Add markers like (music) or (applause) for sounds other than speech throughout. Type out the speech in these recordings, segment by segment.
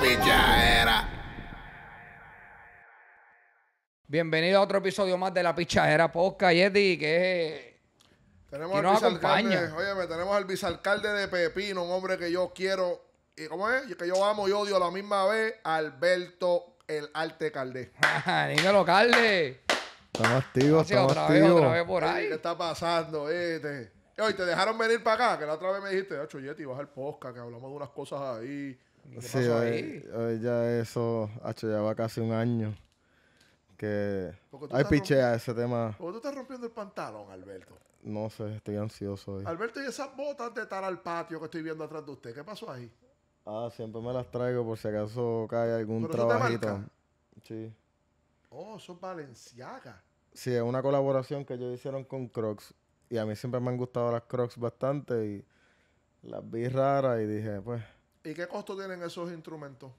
pichadera. Bienvenido a otro episodio más de la pichadera Posca, Yeti, que Tenemos al nos acompaña? tenemos al vicealcalde de Pepino, un hombre que yo quiero. ¿Y cómo es? Que yo amo y odio a la misma vez, Alberto el Arte Niño local (laughs) Calde. Estamos activos, estamos otra por ahí. ¿Qué está pasando? Este? Oye, te dejaron venir para acá, que la otra vez me dijiste, ocho Yeti, vas al podcast, que hablamos de unas cosas ahí. ¿Qué sí, Hoy, ya eso, hecho ya va casi un año que... Ahí pichea ese tema. ¿Por tú estás rompiendo el pantalón, Alberto? No sé, estoy ansioso hoy. Alberto, y esas botas de estar al patio que estoy viendo atrás de usted, ¿qué pasó ahí? Ah, siempre me las traigo por si acaso cae algún trabajito. Sí. Oh, son Valenciaga. Sí, es una colaboración que ellos hicieron con Crocs. Y a mí siempre me han gustado las Crocs bastante y las vi raras y dije, pues ¿Y qué costo tienen esos instrumentos?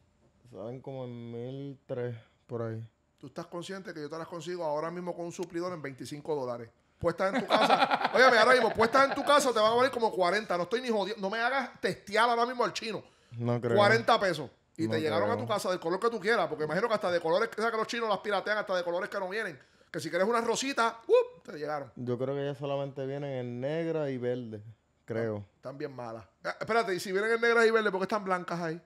Están como en 1003 por ahí. Tú estás consciente que yo te las consigo ahora mismo con un suplidor en 25 dólares. Puestas en tu casa. Oye, (laughs) ahora mismo, puestas en tu casa te van a valer como 40. No estoy ni jodiendo. No me hagas testear ahora mismo al chino. No creo. 40 pesos. Y te llegaron a tu casa del color que tú quieras. Porque imagino que hasta de colores que los chinos las piratean, hasta de colores que no vienen. Que si quieres una rosita, ¡uh! te llegaron. Yo creo que ya solamente vienen en negra y verde creo. Están bien malas. Ah, espérate, y si vienen en negras y verdes, ¿por qué están blancas ahí?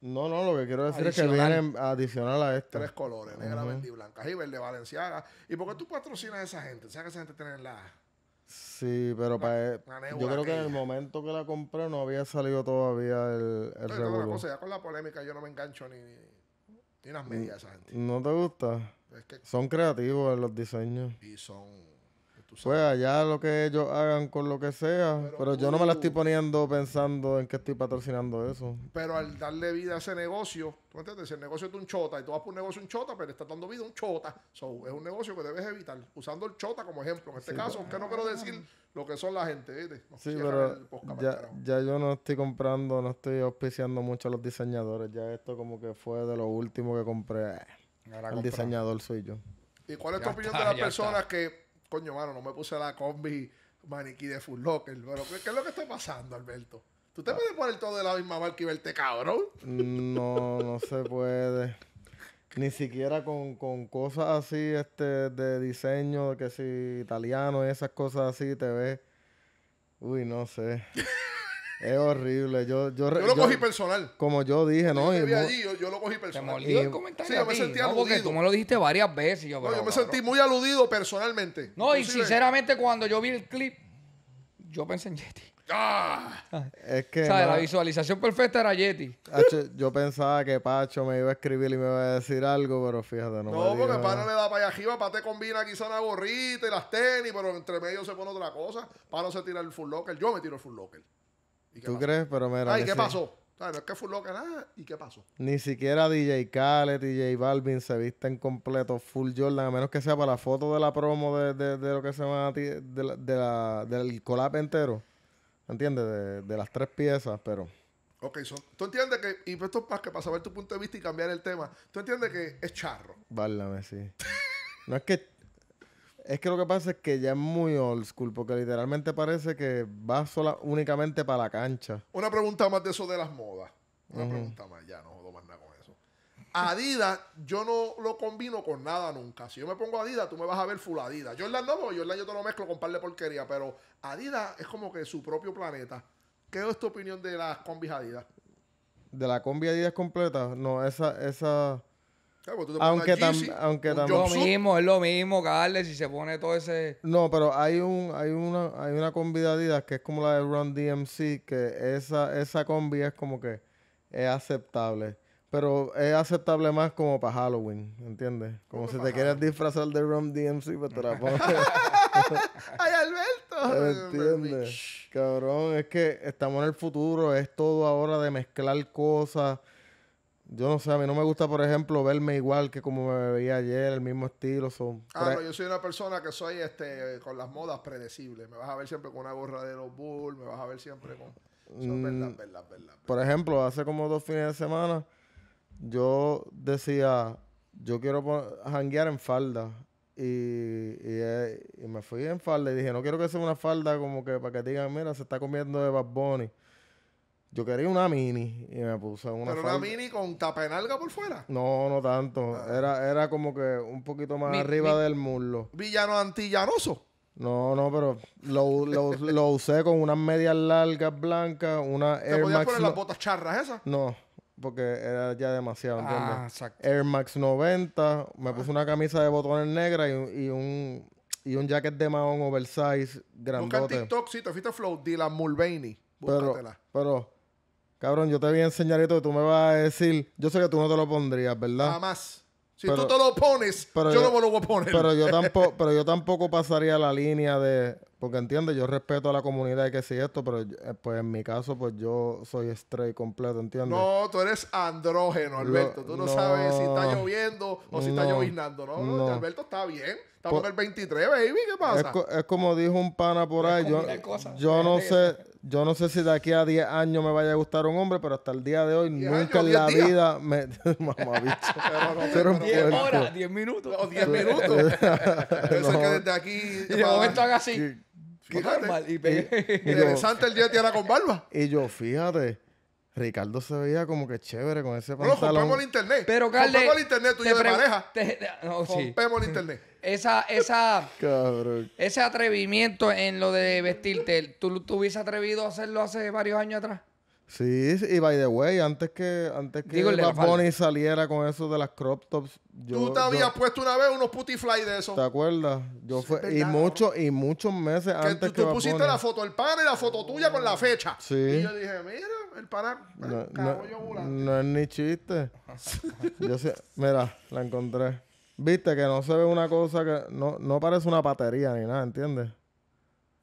No, no, lo que quiero decir es que vienen adicional a esta. Tres colores, negra, verde y blancas Y verde, valenciaga. ¿Y por qué tú patrocinas a esa gente? O sea, que esa gente tiene la... Sí, pero para eh, yo creo que en el momento que la compré no había salido todavía el, el con la polémica yo no me engancho ni, ni, las medias esa ¿No te gusta? Son creativos en los diseños. Y son pues allá lo que ellos hagan con lo que sea, pero, yo no me la estoy poniendo pensando en que estoy patrocinando eso. Pero al darle vida a ese negocio, tú entiendes, si el negocio es un chota y tú vas por un negocio un chota, pero estás dando vida a un chota, es un negocio que debes evitar, usando el chota como ejemplo. En este caso, que no quiero decir lo que son la gente, sí, pero ya, ya, yo no estoy comprando, no estoy auspiciando mucho a los diseñadores, ya esto como que fue de lo último que compré. el diseñador soy yo. ¿Y cuál es tu opinión de las personas que coño, mano, no me puse la combi maniquí de Full Locker. Pero, ¿qué, es lo que está pasando, Alberto? ¿Tú te ah. puedes poner todo de la misma marca y verte cabrón? No, no se puede. Ni siquiera con, con, cosas así este de diseño, que si italiano y esas cosas así te ves. Uy, no sé. Es horrible. Yo, yo, lo cogí personal. Como yo dije, ¿no? Yo, lo cogí personal. el comentario. Sí, yo me sentí aludido. tú me lo dijiste varias veces. Yo, no, yo me sentí muy aludido personalmente. No, y sinceramente, cuando yo vi el clip, yo pensé en Yeti. ¡Ah! Es que. O sea, la visualización perfecta era Yeti. yo pensaba que Pacho me iba a escribir y me iba a decir algo, pero fíjate, no. No, porque no le da para allá arriba, para te combina quizá una gorrita y las tenis, pero entre medio se pone otra cosa. no se tira el full locker. Yo me tiro el full locker. ¿Tú crees? Pero mira. Ay, ah, ¿qué pasó? sabes ah, es que nada. Ah, ¿Y qué pasó? Ni siquiera DJ Khaled, DJ Balvin se visten completo full Jordan, a menos que sea para la foto de la promo de, de, lo que se llama del collab entero. ¿Entiendes? De, las tres piezas, pero. Ok, so, tú entiendes que, y esto es que para saber tu punto de vista y cambiar el tema, tú entiendes que es charro. Válame, sí. no es que es que lo que pasa es que ya es muy old school, porque literalmente parece que va sola, únicamente para la cancha. Una pregunta más de eso de las modas. Una pregunta más, ya no jodo más nada con eso. Adidas, yo no lo combino con nada nunca. Si yo me pongo Adidas, tú me vas a ver full Adidas. Jordan no, porque Jordan yo te lo mezclo con par de porquería, pero Adidas es como que su propio planeta. ¿Qué es tu opinión de las combis Adidas? De la combi Adidas completa, no, esa, esa Ah, pues aunque lo mismo, es lo mismo, Carles, si se pone todo ese... No, pero hay un hay una hay una combi que es como la de Run DMC, que esa esa combi es como que es aceptable. Pero es aceptable más como para Halloween, ¿entiendes? Como si te quieres disfrazar de Rum DMC, pues te la (laughs) pones. ¡Ay, Alberto! (laughs) ¿Entiendes? Cabrón, es que estamos en el futuro, es todo ahora de mezclar cosas. Yo no sé, a mí no me gusta, por ejemplo, verme igual que como me veía ayer, el mismo estilo. Son ah, no, yo soy una persona que soy este con las modas predecibles. Me vas a ver siempre con una gorra de los Bulls, me vas a ver siempre con... Son mm, verdad, verdad, verdad, por ejemplo, hace como dos fines de semana, yo decía, yo quiero hanguear en falda. Y, eh, y, me fui en falda y dije, no quiero que sea una falda como que para que digan, mira, se está comiendo de Bad Bunny. Yo quería una mini y me puse una. ¿Pero una mini con tapenalga por fuera? No, no tanto. Ah. Era, era como que un poquito más arriba del muslo. ¿Villano antillanoso? No, no, pero lo, usé con unas medias largas blancas, una ¿Te podías poner las botas charras esas? No, porque era ya demasiado, ah, ¿entiendes? Air Max 90, me ah. puse una camisa de botones negras y, un y un jacket de mahón oversize grandote. Busca en TikTok, sí, te fuiste a Flow, Dylan Mulvaney. Búscatela. pero Cabrón, yo te voy a enseñar esto y tú me vas a decir, yo sé que tú no te lo pondrías, ¿verdad? Jamás. Si tú te lo pones, yo, no me lo voy a poner. Pero yo, (laughs) tampoco, pero yo tampoco pasaría la línea de. Porque entiendes, yo respeto a la comunidad y que sí esto, pero eh, pues en mi caso, pues yo soy straight completo, ¿entiendes? No, tú eres andrógeno, Alberto. tú no, sabes si está lloviendo o si está lloviznando, ¿no? Alberto está bien. Estamos pues en el 23, baby, ¿qué pasa? Es, como dijo un pana por ahí, yo no sé, yo no sé si de aquí a 10 años me vaya a gustar un hombre, pero hasta el día de hoy nunca en la vida me. Mamá, bicho. 10 horas, 10 minutos. O 10 minutos. (laughs) Yo sé que desde aquí. Y de momento haga así. Fíjate. Y, y, y, interesante el Yeti era con barba. Y yo, fíjate. Ricardo se veía como que chévere con ese pantalón. No, rompemos el internet. Pero, Carle, rompemos el internet tuyo de pareja. no, sí. el internet. (laughs) Esa, esa, (laughs) Cabrón. ese atrevimiento en lo de vestirte, ¿tú, ¿tú atrevido a hacerlo hace varios años atrás? Sí, y by the way, antes que antes que saliera con eso de las crop tops, yo, tú te habías puesto una vez unos fly de eso. ¿Te acuerdas? Yo fue, y muchos y muchos meses que antes tú, que tú pusiste la foto el padre y la foto tuya con la fecha. Sí. Y yo dije, mira, el ¿eh? No, es ni chiste. (laughs) mira, la encontré. Viste que no se ve una cosa que. No, parece una patería ni nada, ¿entiendes?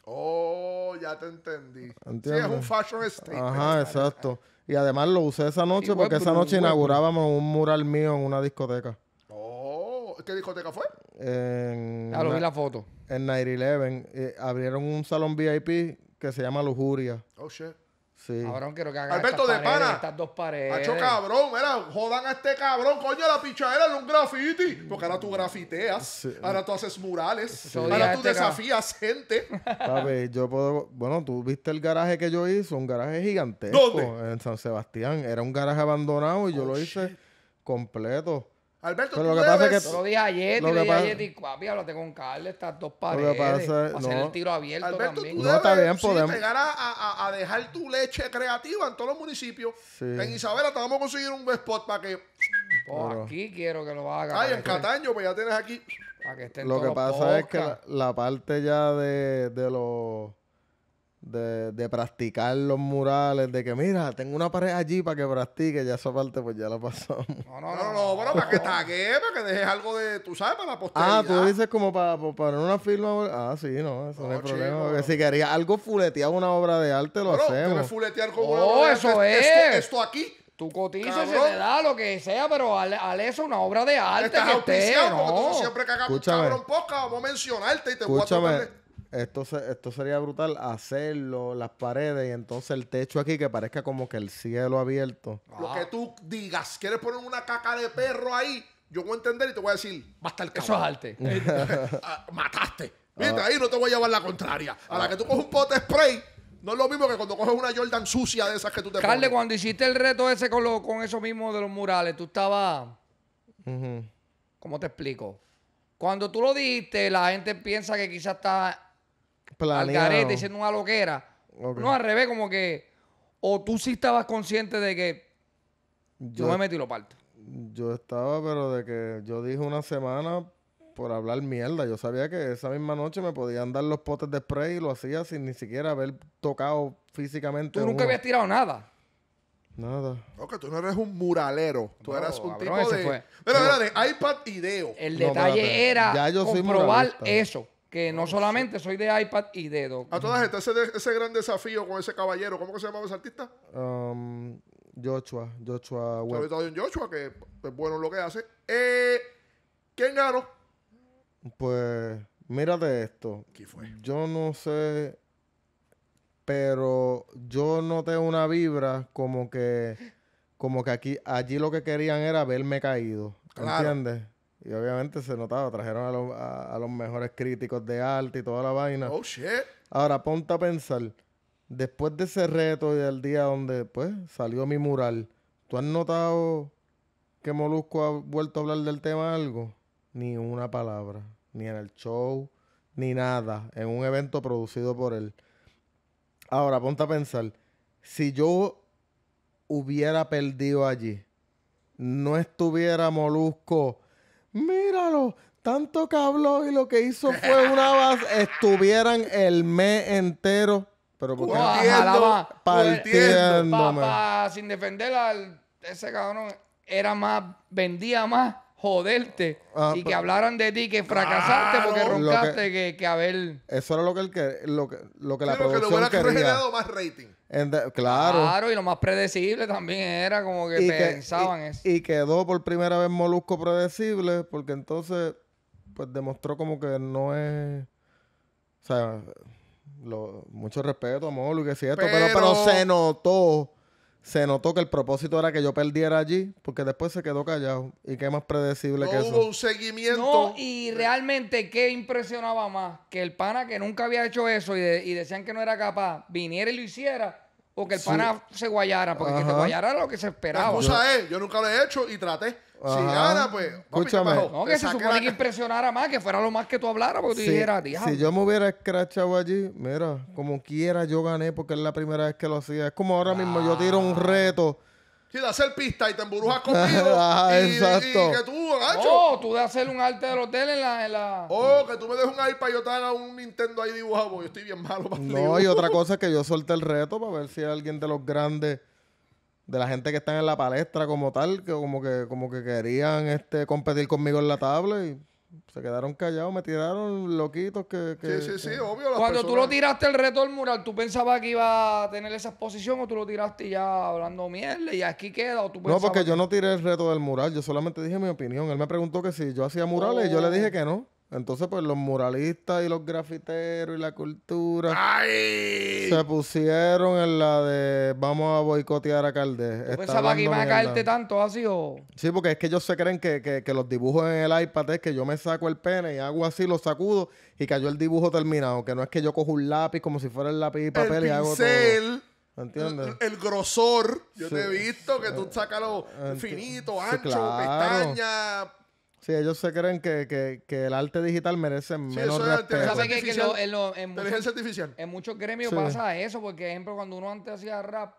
Oh, ya te entendí. Sí, es un fashion statement Ajá, exacto. Y además lo usé esa noche porque esa noche inaugurábamos un mural mío en una discoteca. Oh, ¿qué discoteca fue? En, ah, lo vi la foto. En 9-11. Eh, abrieron un salón VIP que se llama Lujuria. Oh, shit. Cabrón, Alberto de pana. Estas cabrón, jodan a este cabrón, coño, la pichadera era un graffiti. Porque ahora tú grafiteas, ahora tú haces murales, ahora tú este desafías gente. ver, yo puedo. Bueno, tú viste el garaje que yo hice, un garaje gigantesco en San Sebastián. Era un garaje abandonado y yo oh, lo hice completo. Alberto, Pero tú lo que pasa es que. Yo lo dije ayer, lo que dije pasa... ayer, papi, háblate con Carlos, estas dos paredes. Lo que pasa es... Hacer el tiro abierto Alberto, también. Tú no, está bien, sí, podemos. llegar a, a, a, dejar tu leche creativa en todos los municipios. En Isabela te vamos a conseguir un spot para que. Por pues aquí quiero que lo hagas. Ay, en Cataño, pues ya tienes aquí. Para que estén Lo que pasa es que la, la parte ya de, de los de, de, practicar los murales, de que mira, tengo una pared allí para que practique, ya esa parte pues ya la pasamos. No, no, no, no, bueno, para que (laughs) tague, para que dejes algo de, tú sabes, para la ah, posteridad. Ah, tú dices como para, para una firma, ah, sí, no, eso no, hay problema. si querías algo fuleteado, una obra de arte, lo hacemos. Pero fuletear con oh, eso es. esto, aquí. Tú cotizas, se te da lo que sea, pero al, eso una obra de arte. que esté, ¿no? Tú siempre que un cabrón podcast, vamos a mencionarte y te voy a esto, sería brutal hacerlo, las paredes y entonces el techo aquí que parezca como que el cielo abierto. Lo que ah. tú digas, quieres poner una caca de perro ahí, yo voy a entender y te voy a decir, basta el caso. Eso es arte. (laughs) Eh, (laughs) ah, mataste. mira ah. ahí no te voy a llevar la contraria. A la que tú coges un pote spray, no es lo mismo que cuando coges una Jordan sucia de esas que tú te Carle, cuando hiciste el reto ese con, con eso mismo de los murales, tú estabas... ¿Cómo te explico? Cuando tú lo dijiste, la gente piensa que quizás está al carete diciendo una loquera. No, al revés, como que. O tú sí estabas consciente de que yo, me metí y lo parto. yo estaba, pero de que yo dije una semana por hablar mierda. Yo sabía que esa misma noche me podían dar los potes de spray y lo hacía sin ni siquiera haber tocado físicamente. Tú nunca habías tirado nada. Nada. Ok, tú no eres un muralero. Tú eras un tipo de. iPad y Deo. El detalle era comprobar eso que no solamente soy de iPad y dedo. A toda estas, ese, ese gran desafío con ese caballero, ¿cómo que se llamaba ese artista? Um, Joshua, Joshua Webb. Joshua, que es bueno lo que hace. Eh, ¿Quién ganó? Pues, mira de esto. ¿Qué fue? Yo no sé, pero yo noté una vibra como que, como que aquí, allí lo que querían era verme caído. Claro. ¿Entiendes? Y obviamente se notaba, trajeron a, a, los mejores críticos de arte y toda la vaina. Oh, shit. Ahora, ponte a pensar, después de ese reto y del día donde, pues, salió mi mural, ¿tú has notado que Molusco ha vuelto a hablar del tema algo? Ni una palabra, ni en el show, ni nada, en un evento producido por él. Ahora, ponte a pensar, si yo hubiera perdido allí, no estuviera Molusco tanto que habló y lo que hizo fue una base. Estuvieran el mes entero. Pero porque partiendo, partiendo, sin defender al ese cabrón era más vendía más joderte ah, y que hablaran de ti, que fracasaste porque roncaste, que, que, haber... Eso era lo que, el que, lo que, lo que la producción que quería. más rating claro. Claro, y lo más predecible también era como que pensaban eso. Y quedó por primera vez Molusco predecible, porque entonces, pues demostró como que no es. O sea, mucho respeto a Molusco, que es cierto, pero... pero, se notó. Se notó que el propósito era que yo perdiera allí, porque después se quedó callado. ¿Y qué más predecible que eso? Hubo un seguimiento. No, y realmente, ¿qué impresionaba más? Que el pana que nunca había hecho eso y decían que no era capaz, viniera y lo hiciera o que el pana se guayara, porque que se guayara lo que se esperaba. Excusa él, yo nunca lo he hecho y traté. Si gana, pues. Escúchame. No, que se supone que impresionara más, que fuera lo más que tú hablaras, porque tú dijeras, diablo. si yo me hubiera escrachado allí, mira, como quiera yo gané porque es la primera vez que lo hacía. Es como ahora mismo yo tiro un reto si de hacer pista y te emburujas (laughs) conmigo. y, que tú, gacho. Oh, tú de hacer un arte del hotel en la, en la... Oh, que tú me dejes un iPad y yo te haga un Nintendo ahí dibujado, porque yo estoy bien malo para No, y otra (laughs) cosa es que yo solté el reto para ver si alguien de los grandes, de la gente que están en la palestra como tal, que como que, como que querían este, competir conmigo en la tabla y se quedaron callados, me tiraron loquitos que... sí, sí, sí, obvio. Cuando tú lo tiraste el reto del mural, ¿tú pensabas que iba a tener esa exposición o tú lo tiraste ya hablando mierda y aquí queda? No, porque yo no tiré el reto del mural, yo solamente dije mi opinión. Él me preguntó que si yo hacía murales y yo le oh. dije que no. Entonces, pues los muralistas y los grafiteros y la cultura se pusieron en la de vamos a boicotear a Caldés. ¿Pues que a caerte tanto así o...? Sí, porque es que ellos se creen que, los dibujos en el iPad es que yo me saco el pene y hago así, lo sacudo y cayó el dibujo terminado. Que no es que yo cojo un lápiz como si fuera el lápiz y papel y hago todo. ¿Entiendes? El, grosor. Yo te he visto que tú sacas lo finito, ancho, Sí, ellos se creen que, el arte digital merece menos en inteligencia artificial. En muchos gremios pasa eso, porque, ejemplo, cuando uno antes hacía rap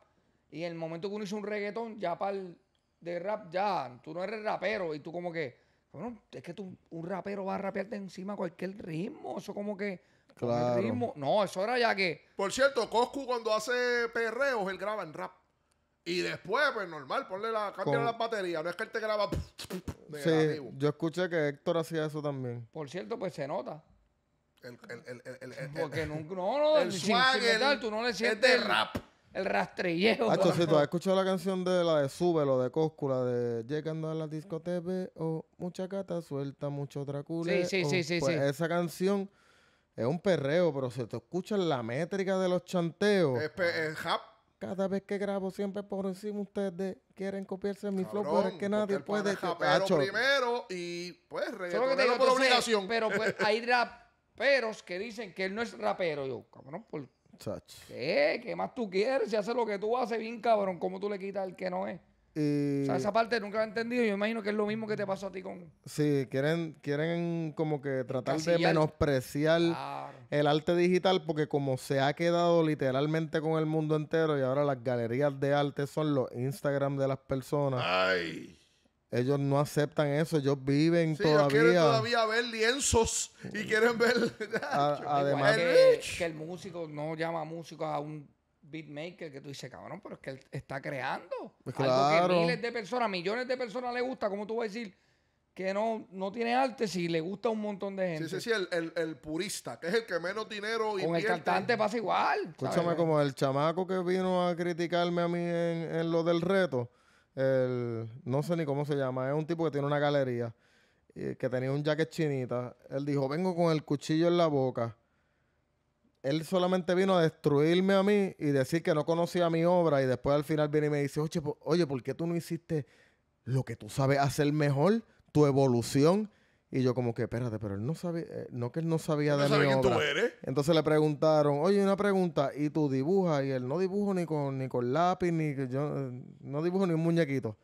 y en el momento que uno hizo un reggaetón, ya para el de rap, ya, tú no eres rapero y tú como que, bueno, es que tú, un rapero va a rapearte encima cualquier ritmo, eso como que... Claro. Ritmo. No, eso era ya que... Por cierto, Coscu cuando hace perreos, él graba en rap. Y después, pues normal, ponle la, cambia las baterías. No es que él te graba. (laughs) Sí, yo escuché que Héctor hacía eso también. Por cierto, pues se nota. El, el, el, el Porque no, no, no el sin, tú no le sientes. Es rap. El rastrillejo. si tú (laughs) has escuchado la canción de la de Súbelo, de Cóscula, de Llegando a la discoteca, o mucha cata suelta, mucho tracule? Sí, sí, sí, sí, pues Esa canción es un perreo, pero si te escuchas la métrica de los chanteos. es rap. Cada vez que grabo, siempre por encima ustedes quieren copiarse mi flow, pero que nadie puede. Pero primero y pues obligación. Pero pues, (laughs) hay raperos que dicen que él no es rapero. Yo, cabrón, ¿Qué? más tú quieres? Si hace lo que tú haces bien, cabrón, ¿cómo tú le quitas el que no es? Eh, esa parte nunca la he entendido. Yo imagino que es lo mismo que te pasó a ti con. Sí, quieren, quieren como que tratar de menospreciar el arte digital porque, como se ha quedado literalmente con el mundo entero, y ahora las galerías de arte son los Instagram de las personas. Ellos no aceptan eso, ellos viven todavía. quieren todavía ver lienzos y quieren ver. (laughs) además, que, el músico no llama a músicos a un beatmaker que tú dices, cabrón, pero es que él está creando. Pues Algo que miles de personas, millones de personas le gusta, Como tú vas a decir? que no, no tiene arte si le gusta a un montón de gente. Sí, sí, sí, el, purista, que es el que menos dinero y Con el cantante pasa igual. Escúchame, como el chamaco que vino a criticarme a mí en, lo del reto, el, no sé ni cómo se llama, es un tipo que tiene una galería, eh, que tenía un jacket chinita. Él dijo, vengo con el cuchillo en la boca él solamente vino a destruirme a mí y decir que no conocía mi obra y después al final viene y me dice, oye, ¿por qué tú no hiciste lo que tú sabes hacer mejor, tu evolución? Y yo como que, espérate, pero él no sabía, eh, no que él no sabía de mi obra. Entonces le preguntaron, oye, una pregunta, ¿y tú dibujas? Y él, no dibujo ni con, ni con lápiz, ni yo, no dibujo ni un muñequito.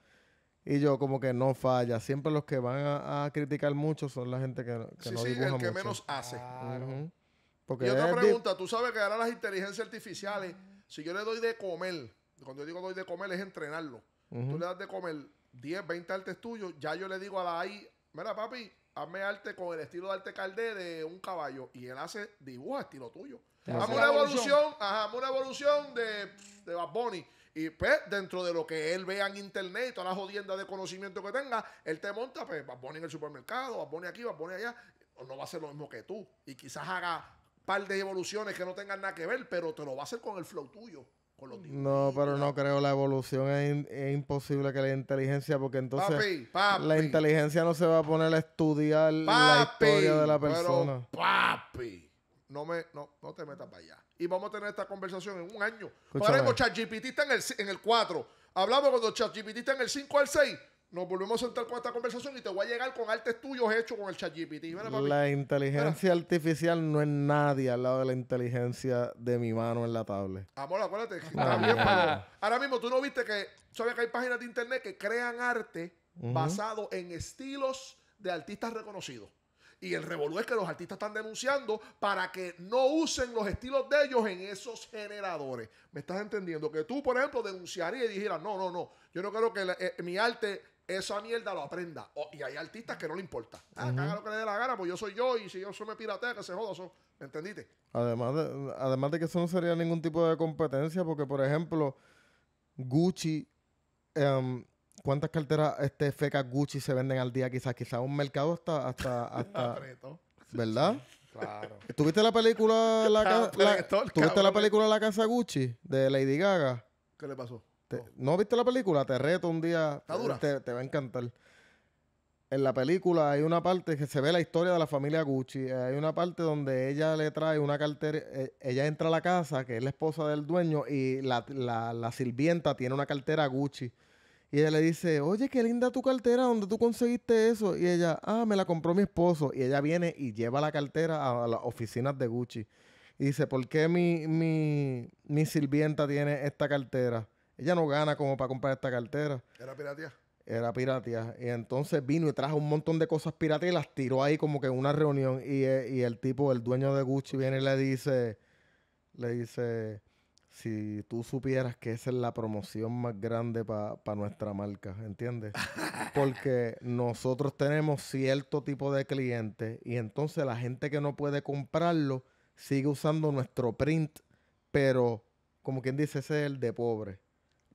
Y yo como que no falla. Siempre los que van a, criticar mucho son la gente que, que no dibuja sí, el que menos hace y otra pregunta, tú sabes que ahora las inteligencias artificiales, si yo le doy de comer, cuando yo digo doy de comer es entrenarlo, tú le das de comer 10, 20 artes tuyos, ya yo le digo a la AI, mira papi, hazme arte con el estilo de arte calde de un caballo y él hace dibuja estilo tuyo. Hazme una evolución, ajá, ajá, una evolución de, de Bad Y pues, dentro de lo que él vea en internet y todas las jodiendas de conocimiento que tenga, él te monta, pues, Bad en el supermercado, Bad Bunny aquí, Bad Bunny allá. No va a ser lo mismo que tú. Y quizás haga par de evoluciones que no tengan nada que ver, pero te lo va a hacer con el flow tuyo. Con los no, pero no creo la evolución. Es, imposible que la inteligencia, porque entonces la inteligencia no se va a poner a estudiar la historia de la persona. papi, no, me, no, te metas para allá. Y vamos a tener esta conversación en un año. Hablamos en el, 4. Hablamos con ChatGPT está en el 5 al 6 nos volvemos a sentar con esta conversación y te voy a llegar con artes tuyos hechos con el ChatGPT. La inteligencia artificial no es nadie al lado de la inteligencia de mi mano en la tablet. Amor, acuérdate. Ah. Pues, ahora mismo tú no viste que, ¿sabes que hay páginas de internet que crean arte basado en estilos de artistas reconocidos? Y el revolú es que los artistas están denunciando para que no usen los estilos de ellos en esos generadores. ¿Me estás entendiendo? Que tú, por ejemplo, denunciarías y dijeras, no, no, no, yo no creo que eh, mi arte esa mierda lo aprenda. y hay artistas que no le importa. Ah, lo que le dé la gana, pues yo soy yo y si yo soy me piratea, que se joda. Eso. ¿Me entendiste? Además de, además de que eso no sería ningún tipo de competencia, porque por ejemplo, Gucci, em, ¿cuántas carteras este feca Gucci se venden al día? Quizás, quizás un mercado hasta... hasta, (laughs) ¿Verdad? Claro. ¿Tuviste la película La (laughs) ¿tuviste la eh. película La Casa Gucci de Lady Gaga? ¿Qué le pasó? Oh. no. viste la película? Te reto un día. Te, va a encantar. En la película hay una parte que se ve la historia de la familia Gucci. Eh, hay una parte donde ella le trae una cartera. Eh, ella entra a la casa, que es la esposa del dueño, y la, la sirvienta tiene una cartera Gucci. Y ella le dice, oye, qué linda tu cartera, ¿dónde tú conseguiste eso? Y ella, ah, me la compró mi esposo. Y ella viene y lleva la cartera a las oficinas de Gucci. Y dice, ¿por qué mi, mi, mi sirvienta tiene esta cartera? Ella no gana como para comprar esta cartera. Era piratía? Era piratía. Y entonces vino y trajo un montón de cosas piratas y las tiró ahí como que en una reunión. Eh, y, el tipo, el dueño de Gucci, viene y le dice, le dice, si tú supieras que esa es la promoción más grande para nuestra marca, ¿entiendes? (laughs) Porque nosotros tenemos cierto tipo de clientes y entonces la gente que no puede comprarlo sigue usando nuestro print, pero como quien dice, ese es el de pobre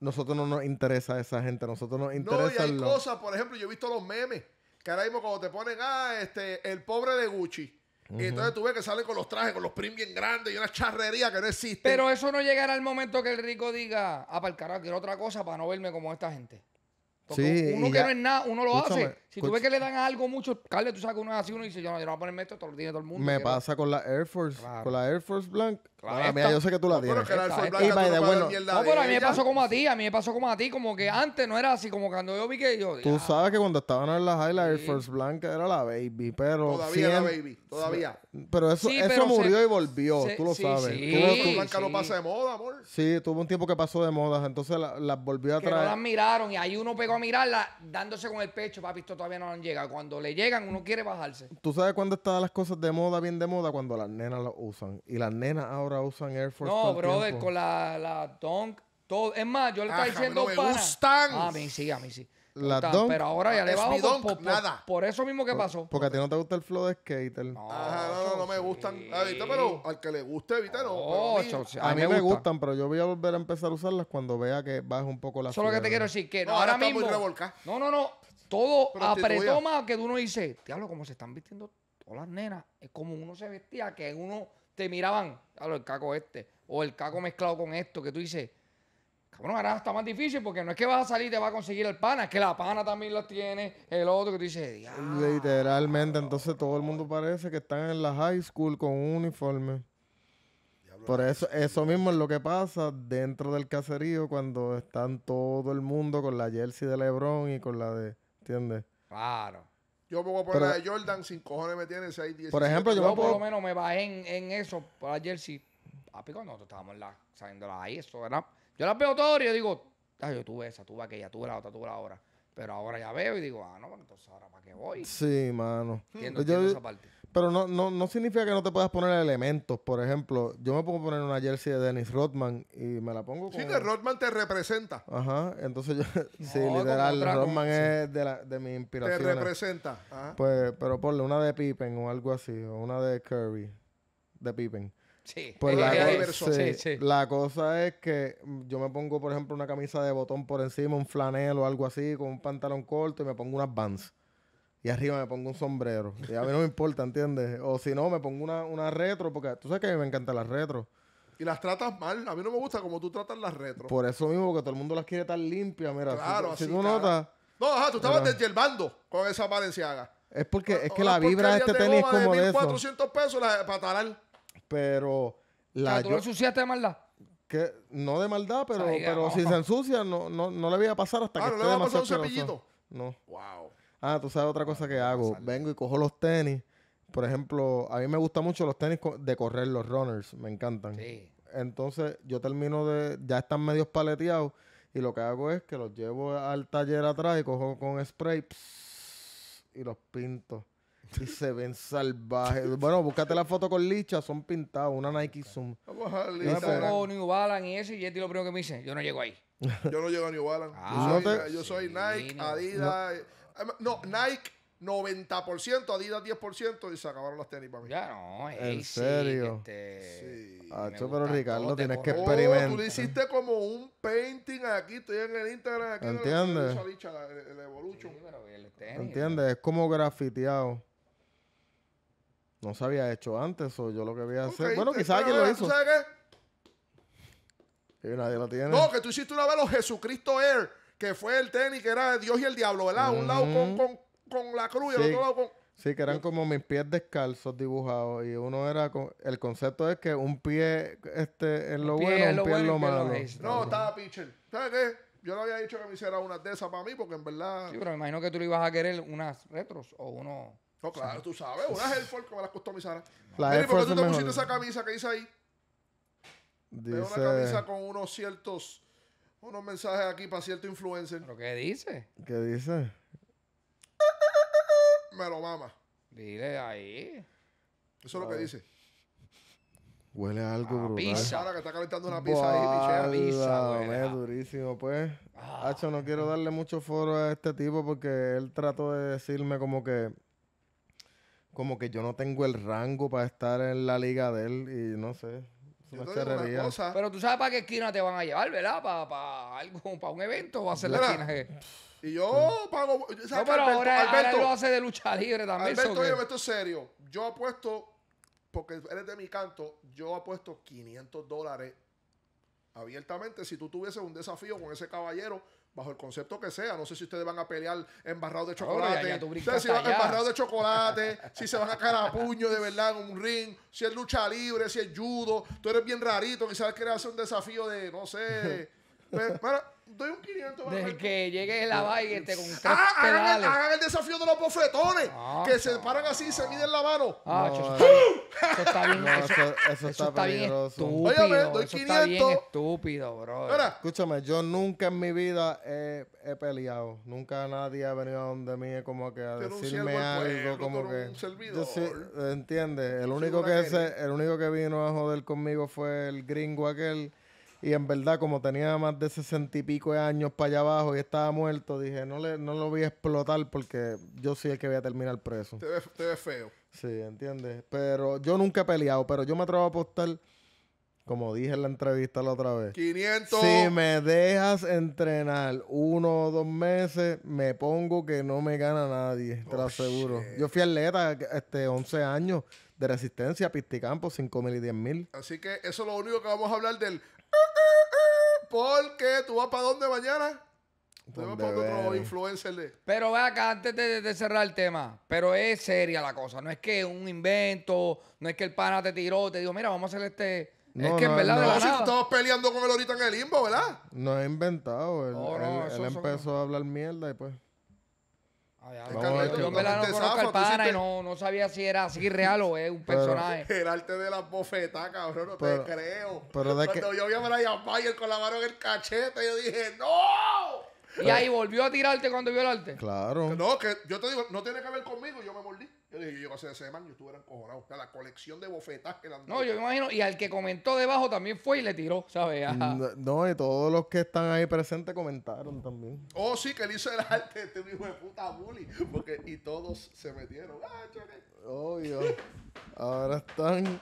nosotros no nos interesa esa gente, nosotros nos interesa. No, y hay cosas, por ejemplo, yo he visto los memes, que ahora mismo cuando te ponen, ah, este, el pobre de Gucci. Y entonces tú ves que salen con los trajes, con los prim bien grandes y una charrería que no existe. Pero eso no llegará al momento que el rico diga, ah, para el carajo, quiero otra cosa para no verme como esta gente. Porque sí, uno que no es nada, uno lo hace. Si tú pues ves que le dan algo mucho, Carlos, tú sabes que uno es así, uno dice, yo no, yo voy a ponerme esto, todo lo tiene todo el mundo. Me pasa con la Air Force, con la Air Force Blank. Claro, mira, yo sé que tú la tienes. Pero Y by the no pero a mí me pasó como a ti, a mí me pasó como a ti, como que antes no era así, como cuando yo vi que yo... Tú sabes que cuando estaban en las high, la Air Force Blanca era la baby, pero Todavía la baby, todavía. Pero eso, eso murió y volvió, tú lo sabes. sí. Tuvo- tu- lo Blanca no pasa de moda, amor. Sí, tuvo un tiempo que pasó de moda entonces la- las volvió a traer. no las miraron y ahí uno pegó a mirarla dándose con el pecho, papi, todavía no han llegado. Cuando le llegan, uno quiere bajarse. ¿Tú sabes cuándo están las cosas de moda, bien de moda? Cuando las nenas las usan. Y las nenas ahora usan Air Force. No, brother, con la, la Dunk. Todo. Es más, yo le estaba ah, diciendo para. a mí sí, a mí sí. La pero ahora ya ah, le va por, nada. por, eso mismo que pasó. Porque a ti no te gusta el flow de skater. No, ah, no, no, no me gustan. pero al que le guste, evítalo no. a mí, me, gustan. pero yo voy a volver a empezar a usarlas cuando vea que baje un poco la Solo que te quiero decir que no, ahora, mismo. no, no, no todo apretó más que uno dice, diablo, como se están vistiendo todas las nenas. Es como uno se vestía, que uno te miraban, diablo, el caco este, o el caco mezclado con esto, que tú dices, cabrón, ahora está más difícil porque no es que vas a salir y te va a conseguir el pana, es que la pana también la tiene, el otro que tú dices, diablo. Literalmente, entonces todo el mundo parece que están en la high school con un uniforme. Por eso, eso mismo es lo que pasa dentro del caserío cuando están todo el mundo con la jersey de LeBron y con la de ¿Entiendes? Claro. Yo me voy a poner Pero- la de Jordan, sin cojones me tiene 6, 10. Por ejemplo, yo me Yo por lo menos me bajé en, en eso para jersey. Papi, cuando nosotros estábamos en la, saliendo ahí, eso ¿verdad? Yo las veo todas y yo digo, "Ah, yo tuve esa, tuve aquella, tuve la otra, tuve la otra. Pero ahora ya veo y digo, ah, no, bueno, pues entonces ahora para qué voy. Sí, mano. Entiendo, pues Yo- entiendo esa parte. Pero no, no, no significa que no te puedas poner elementos. Por ejemplo, yo me puedo poner una jersey de Dennis Rodman y me la pongo con... Sí, que Rodman te representa. Ajá, entonces yo... (laughs) sí, literal, Rodman es de, la, de mi Te representa. Pues, pero ponle una de Pippen o algo así, o una de Kirby, de Pippen. Sí. Pues la, la cosa es que mm, yo me pongo, por ejemplo, una camisa de botón por encima, un flanel o algo así, con un pantalón corto y me pongo unas Vans y arriba me pongo un sombrero. Y a mí no me importa, ¿entiendes? O si no, me pongo una, una retro, porque tú sabes que a mí me encantan las retro. Y las tratas mal. A mí no me gusta como tú tratas las retro. Por eso mismo, porque todo el mundo las quiere tan limpias. Mira, claro, si, así, si tú notas. No, ajá, tú estabas deshiervando con esa haga Es porque ah, es que ah, la vibra de este tenis es como de, de 400 pesos la, para talar. Pero la tú ensuciaste de maldad. Que, no de maldad, pero, pero si se ensucia no, no, no, le voy a pasar hasta ah, que no le va a pasar un cepillito. No. Wow. Ah, tú sabes otra ah, cosa pues que hago. Vengo y cojo los tenis. Por ejemplo, a mí me gustan mucho los tenis de correr, los runners. Me encantan. Sí. Entonces, yo termino de. Ya están medios paleteados. Y lo que hago es que los llevo al taller atrás y cojo con spray. y los pinto. Y se ven (laughs) salvajes. bueno, búscate la foto con licha, son pintados, una Nike Zoom. Vamos Yo pongo New Balance y ese y Yeti lo primero que me dice, yo no llego ahí. yo no llego a New Balance. Ah, yo, soy, Nike, Adidas. Em, no, Nike 90%, Adidas 10% y se acabaron las tenis para mí. Ya no, En serio. Este, pero Ricardo, tienes que experimentar. tú hiciste como un painting aquí, estoy en el Instagram aquí. ¿Entiendes? el, Evolution. ¿Entiendes? Es como grafiteado. No se había hecho antes, o yo lo que voy a hacer. bueno, quizás alguien lo hizo. ¿Tú qué? nadie lo tiene. No, que tú hiciste una vez los Jesucristo Air que fue el tenis que era Dios y el diablo, ¿verdad? Un lado con, con, con, la cruz y el otro lado con... Sí, que eran como mis pies descalzos dibujados y uno era con... el concepto es que un pie este es lo bueno, un pie lo malo. no, estaba pitcher. ¿Sabes qué? Yo le había dicho que me hiciera una de esas para mí porque en verdad Sí, pero me imagino que tú le ibas a querer unas retros o uno No, claro, tú sabes, unas Force que me las customizara. La Mira, ¿por qué tú te pusiste esa camisa que hice ahí? Dice... una camisa con unos ciertos unos mensajes aquí para cierto influencer. ¿Pero qué dice? ¿Qué dice? Me lo mama. Dile ahí. Eso es lo que dice. Huele a algo a ah, brutal. Pizza. Ahora que está calentando una pizza ahí, pizza, Es durísimo, pues. Ah. Hacho, no quiero darle mucho foro a este tipo porque él trató de decirme como que como que yo no tengo el rango para estar en la liga de él y no sé. Pero tú sabes para qué esquina te van a llevar, ¿verdad? ¿Para, para algo, para un evento o hacer la esquina? Y yo pago. Alberto, ahora, él lo hace de lucha libre también. Alberto, esto es serio. Yo apuesto, porque eres de mi canto, yo apuesto 500 dólares abiertamente. Si tú tuvieses un desafío con ese caballero bajo el concepto que sea. No sé si ustedes van a pelear embarrado de chocolate, si van embarrado de chocolate, (laughs) si se van a caer a puño de verdad en un ring, si es lucha libre, si es judo, tú eres bien rarito, quizás quieras hacer un desafío de, no sé. (laughs) Pero, pues, doy un 500 Desde que que llegue la vaina y te con ah, hagan el, hagan, el desafío de los bofetones. Ah, que se paran así y se miden la mano. Ah, (laughs) eso, está bien. eso, está, bien estúpido. doy 500. bien estúpido, bro. escúchame, yo nunca en mi vida he, he, peleado. Nunca nadie ha venido a donde mí como que a decirme algo. como que. Yo sí, ¿Entiendes? El el único que vino a joder conmigo fue el gringo aquel y en verdad, como tenía más de sesenta y pico de años para allá abajo y estaba muerto, dije, no, le, no lo voy a explotar porque yo soy el que voy a terminar preso. Te ves, feo. Sí, ¿entiendes? Pero yo nunca he peleado, pero yo me atrevo a apostar, como dije en la entrevista la otra vez. 500. Si me dejas entrenar uno o dos meses, me pongo que no me gana nadie, te lo oh, aseguro. Yo fui atleta, este, 11 años de resistencia, pisticampo, 5.000 mil y 10.000. mil. Así que eso es lo único que vamos a hablar del porque tú vas para dónde mañana? Tú vas para otro influencer Pero ve acá, antes de, cerrar el tema, pero es seria la cosa. No es que un invento, no es que el pana te tiró, te dijo, mira, vamos a hacer este. No, es que no, verdad. No, estabas peleando con él ahorita en el limbo, ¿verdad? No he inventado. Él, él, empezó a hablar mierda y pues no, yo me la conozco no, sabía si era así real o es un personaje. (laughs) el arte de la bofetada cabrón, no te creo. Pero de Cuando yo vi a Brian Mayer con la mano en el cachete, yo dije, ¡No! Y ahí volvió a tirarte cuando vio el arte. Claro. No, que yo te digo, no tiene que ver conmigo, yo me mordí. Yo dije, yo llego a ese man, yo estuve encojonado. sea, la colección de bofetas que No, yo me imagino, y al que comentó debajo también fue y le tiró, ¿sabes? Mm, no, y todos los que están ahí presentes comentaron también. Oh, sí, que le hizo el arte este hijo de puta bully. Porque, y todos se metieron. Ah, oh, Dios. Ahora están.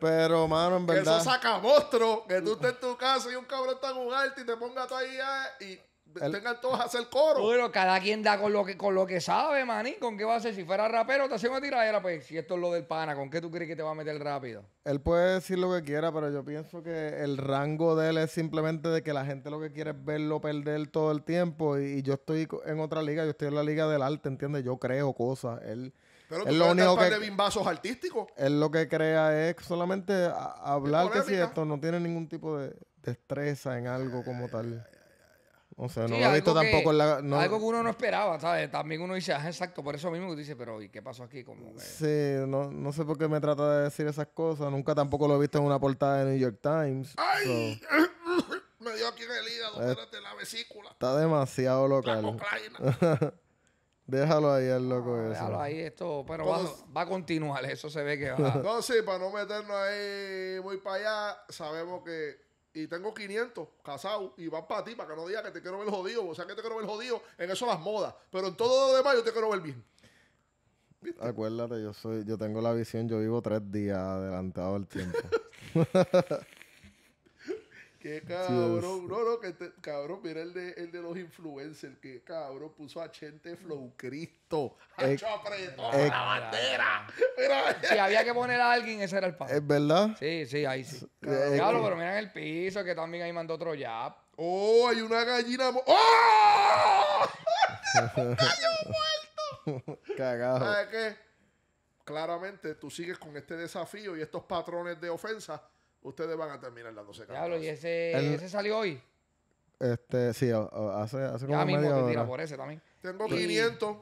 Pero, mano, en verdad. Eso saca monstruo. Que tú estés en tu casa y un cabrón está en un arte y te ponga tú ahí ah, y tengan todos a hacer coro. Bueno, cada quien da con lo que, con lo que sabe, maní. ¿Con qué va a hacer? Si fuera rapero, te hacemos tiradera. Pues si esto es lo del pana, ¿con qué tú crees que te va a meter rápido? Él puede decir lo que quiera, pero yo pienso que el rango de él es simplemente de que la gente lo que quiere es verlo perder todo el tiempo. Y, yo estoy en otra liga, yo estoy en la liga del arte, ¿entiendes? Yo creo cosas. Él. Pero es lo único que de bimbazos artísticos. Él lo que crea es solamente hablar que si esto no tiene ningún tipo de destreza en algo como tal. O sea, no lo he visto tampoco en la. Algo que uno no esperaba, ¿sabes? También uno dice, ah, exacto, por eso mismo que dice, pero ¿y qué pasó aquí? Como Sí, no, sé por qué me trata de decir esas cosas. Nunca tampoco lo he visto en una portada de New York Times. ¡Ay! (coughs) me dio aquí en el hígado, eh, espérate, la vesícula. Está demasiado local. (laughs) Déjalo ahí el loco ah, Déjalo ahí, esto, pero va, va, a continuar, eso se ve que (laughs) va. no, sí, para no meternos ahí muy para allá, sabemos que y tengo 500 casados y van para ti, para que no digas que te quiero ver jodido. O sea, que te quiero ver jodido en eso las modas. Pero en todo lo demás yo te quiero ver bien. Acuérdate, yo soy, yo tengo la visión, yo vivo tres días adelantado al tiempo. (laughs) Qué cabrón. No, no, que te, cabrón, mira el de, el de los influencers, que cabrón puso a Chente Flow Cristo. Hacho eh, apretó eh, la bandera. Eh, si había que poner a alguien, ese era el paso. ¿Es verdad? Sí, sí, ahí sí. Cabrón, pero pero en el piso, que también ahí mandó otro yap. ¡Oh, hay una gallina! ¡Oh! ¡Cayó (laughs) muerto! Cagado. ¿Sabes qué? Claramente tú sigues con este desafío y estos patrones de ofensa ustedes van a terminar dándose Diablo, y ese, salió hoy. Este, sí, hace hace, como ya mismo te tira por ese también. Tengo 500.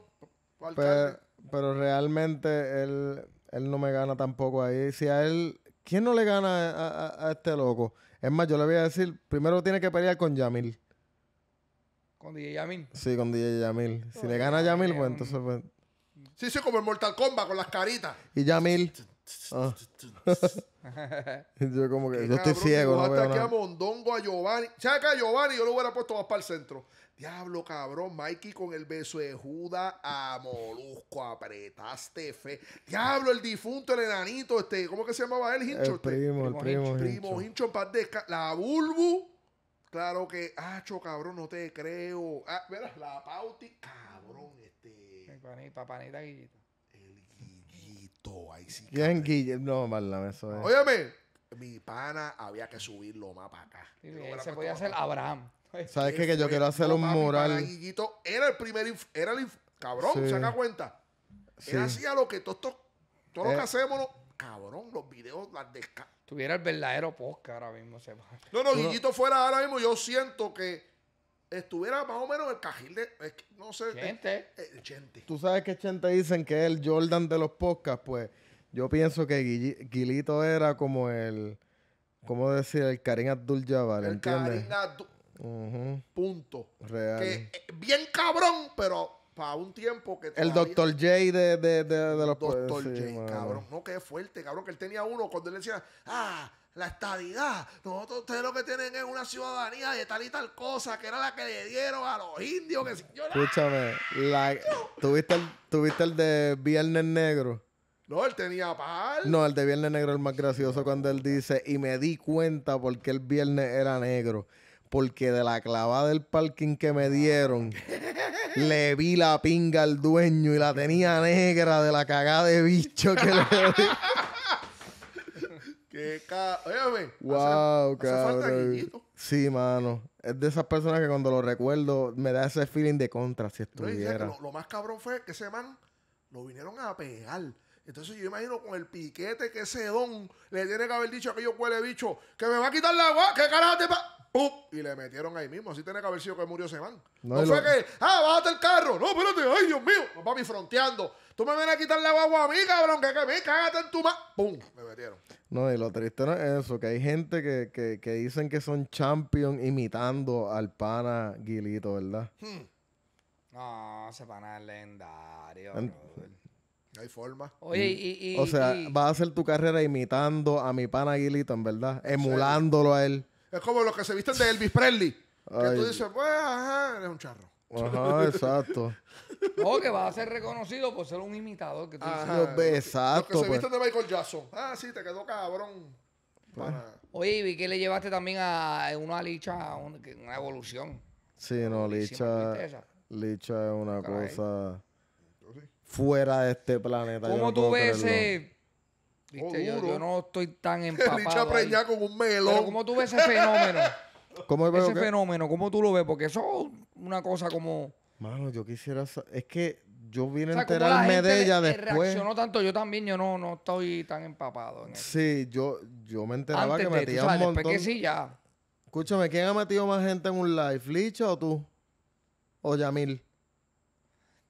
Pero, pero, realmente él, él no me gana tampoco ahí. Si a él, ¿quién no le gana a, a, este loco? Es más, yo le voy a decir, primero tiene que pelear con Yamil. ¿Con DJ Yamil? Sí, con DJ Yamil. Si le gana a Yamil, pues entonces... Pues... Sí, sí, como el Mortal Kombat con las caritas. Y Yamil... Ah. (laughs) yo como que yo estoy ciego. No veo nada. a Mondongo, a Giovanni. Chaca Giovanni, yo lo hubiera puesto más para el centro. Diablo, cabrón, Mikey con el beso de Judas a Molusco, apretaste fe. Diablo, el difunto, el enanito, este, ¿cómo que se llamaba él? Hincho. El este, primo, el primo. Primo, Hincho, en paz de La Bulbu. Claro que, Acho, cabrón, no te creo. Ah, verás, la Pauti, cabrón, este. Panita, panita, Guillita sí. Bien, No, eso Óyeme, mi pana había que subirlo más para acá. se podía hacer Abraham. ¿Sabes qué? Que yo quiero hacer un mural. era el primer. Era el. Cabrón, se haga cuenta. Él hacía lo que Todos los eh. que hacemos. cabrón, los videos, las Tuviera el verdadero podcast ahora mismo. No, no, Guillito fuera ahora mismo. Yo siento que estuviera más o menos el cajil de. no sé. Eh, Chente. Eh, el Chente. Tú sabes que Chente dicen que es el Jordan de los podcasts, pues yo pienso que Guilito era como el. ¿Cómo decir? El Karim Abdul Jabbar. El Abdul. Punto. Real. Que, eh, bien cabrón, pero para un tiempo que. El Dr. J de, de, de, los Dr. J, cabrón. No, qué fuerte, cabrón. Que él tenía uno cuando él decía, ah, la estadidad. Nosotros, ustedes lo que tienen es una ciudadanía de tal y tal cosa, que era la que le dieron a los indios. Que Escúchame, ¿Tuviste, el, ¿tuviste el de Viernes Negro? No, él tenía par. No, el de Viernes Negro es el más gracioso cuando él dice, y me di cuenta porque el viernes era negro. Porque de la clavada del parking que me dieron, le vi la pinga al dueño y la tenía negra de la cagada de bicho que le (laughs) Wow, cabrón. falta sí, mano. Es de esas personas que cuando lo recuerdo me da ese feeling de contra si estuviera. lo, más cabrón fue que ese man lo vinieron a pegar. Entonces yo imagino con el piquete que ese don le tiene que haber dicho a yo huele bicho que me va a quitar la agua, que carajo te pa ¡Pum! Y le metieron ahí mismo. Así tiene que haber sido que murió ese man. No, fue que, ah, bájate el carro. No, espérate, ay, Dios mío. No, papi, fronteando. Tú me vienes a quitar la guagua a mí, cabrón, que, que me cágate en tu ma. ¡Pum! Me metieron. No, y lo triste no es eso, que hay gente que, que, que dicen que son champions imitando al pana Guilito, ¿verdad? Hmm. No, ese pana es legendario, hay forma. Oye, mm. y, o sea, vas a hacer tu carrera imitando a mi pana Aguilito, en verdad. Emulándolo a él. Es como los que se visten de Elvis Presley. Que tú dices, pues, ajá, eres un charro. Ajá, (laughs) exacto. o que vas a ser reconocido por ser un imitador. Que tú dices, exacto. Los que se pues. visten de Michael Jackson. Ah, sí, te quedó cabrón. Pues. Oye, y vi que le llevaste también a una licha, una evolución. Sí, no, licha. Licha es una cosa fuera de este planeta. ¿Cómo tú ves ese...? yo, no estoy tan (laughs) empapado. Licha con un melón. ¿cómo tú ves ese fenómeno? (laughs) ¿Cómo ese fenómeno, ¿cómo tú lo ves? Porque eso es una cosa como... Mano, yo quisiera... Es que yo vine a enterarme de ella le, eh, después. Reaccionó tanto, yo también, yo no, no estoy tan empapado en Sí, yo, yo me enteraba Antes que metía un montón. Que sí, ya. Escúchame, ¿quién ha metido más gente en un live? ¿Licha o tú? ¿O Yamil?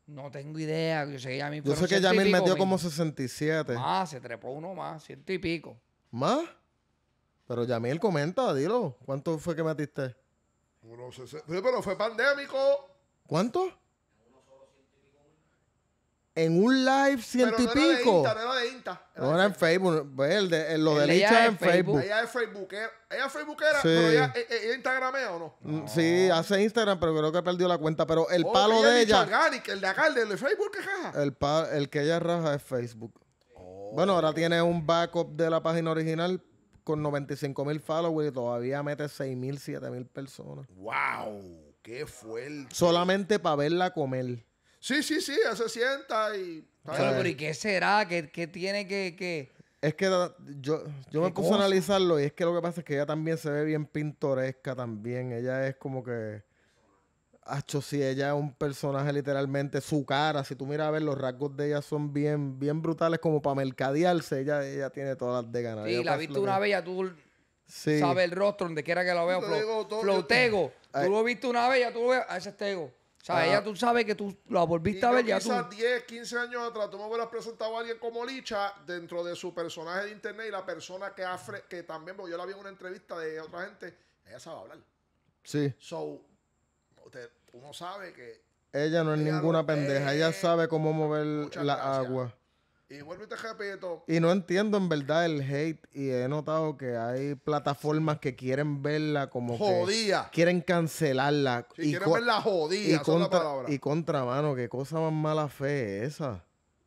No tengo idea. Yo sé que Yamil Yo sé que Yamil metió como 67. Ah, se trepó uno más, ciento y pico. ¿Más? Pero Yamil comenta, dilo. ¿Cuánto fue que metiste? Uno sesenta. Pero fue pandémico. ¿Cuánto? en un live ciento y pico. Pero no era de Insta, era de Insta. no era en Facebook. Pues, el de, lo es en Facebook. Ella es Facebookera. ¿eh? pero ella, e, e, ella, o mm, no? Sí, hace Instagram, pero creo que perdió la cuenta. Pero el oh, palo de ella. el de acá, el de Facebook que jaja El, el que ella raja es Facebook. Oh. Bueno, ahora tiene un backup de la página original con 95 mil followers y todavía mete 6 mil, 7 mil personas. ¡Wow! ¡Qué fuerte! Solamente para verla comer. Sí, sí, sí, ya se sienta y. Pero, ¿y qué será? ¿Qué, tiene que.? que... Es que yo, yo me puse a analizarlo y es que lo que pasa es que ella también se ve bien pintoresca también. Ella es como que... Hacho, si ella es un personaje literalmente, su cara, si tú miras a ver, los rasgos de ella son bien, bien brutales como para mercadearse. Ella, ella tiene todas las de ganar. Sí, la viste una vez, tú sabes el rostro, donde quiera que lo vea. Tú lo viste una vez, ya tú lo ves. a ah, ese Tego. O sea, ella tú sabes que tú la volviste a ver ya tú. 10, 15 años atrás tú me hubieras presentado a alguien como Licha dentro de su personaje de internet y la persona que, afre, que también, porque yo la vi en una entrevista de otra gente, ella sabe hablar. Sí. So, uno sabe que... Ella no es ninguna pendeja, ella sabe cómo mover la agua. Y vuelvo y Y no entiendo en verdad el hate. Y he notado que hay plataformas que quieren verla como. Jodida. Que quieren cancelarla. y quieren verla jodida. Y contra, y contra, mano, qué cosa más mala fe es esa.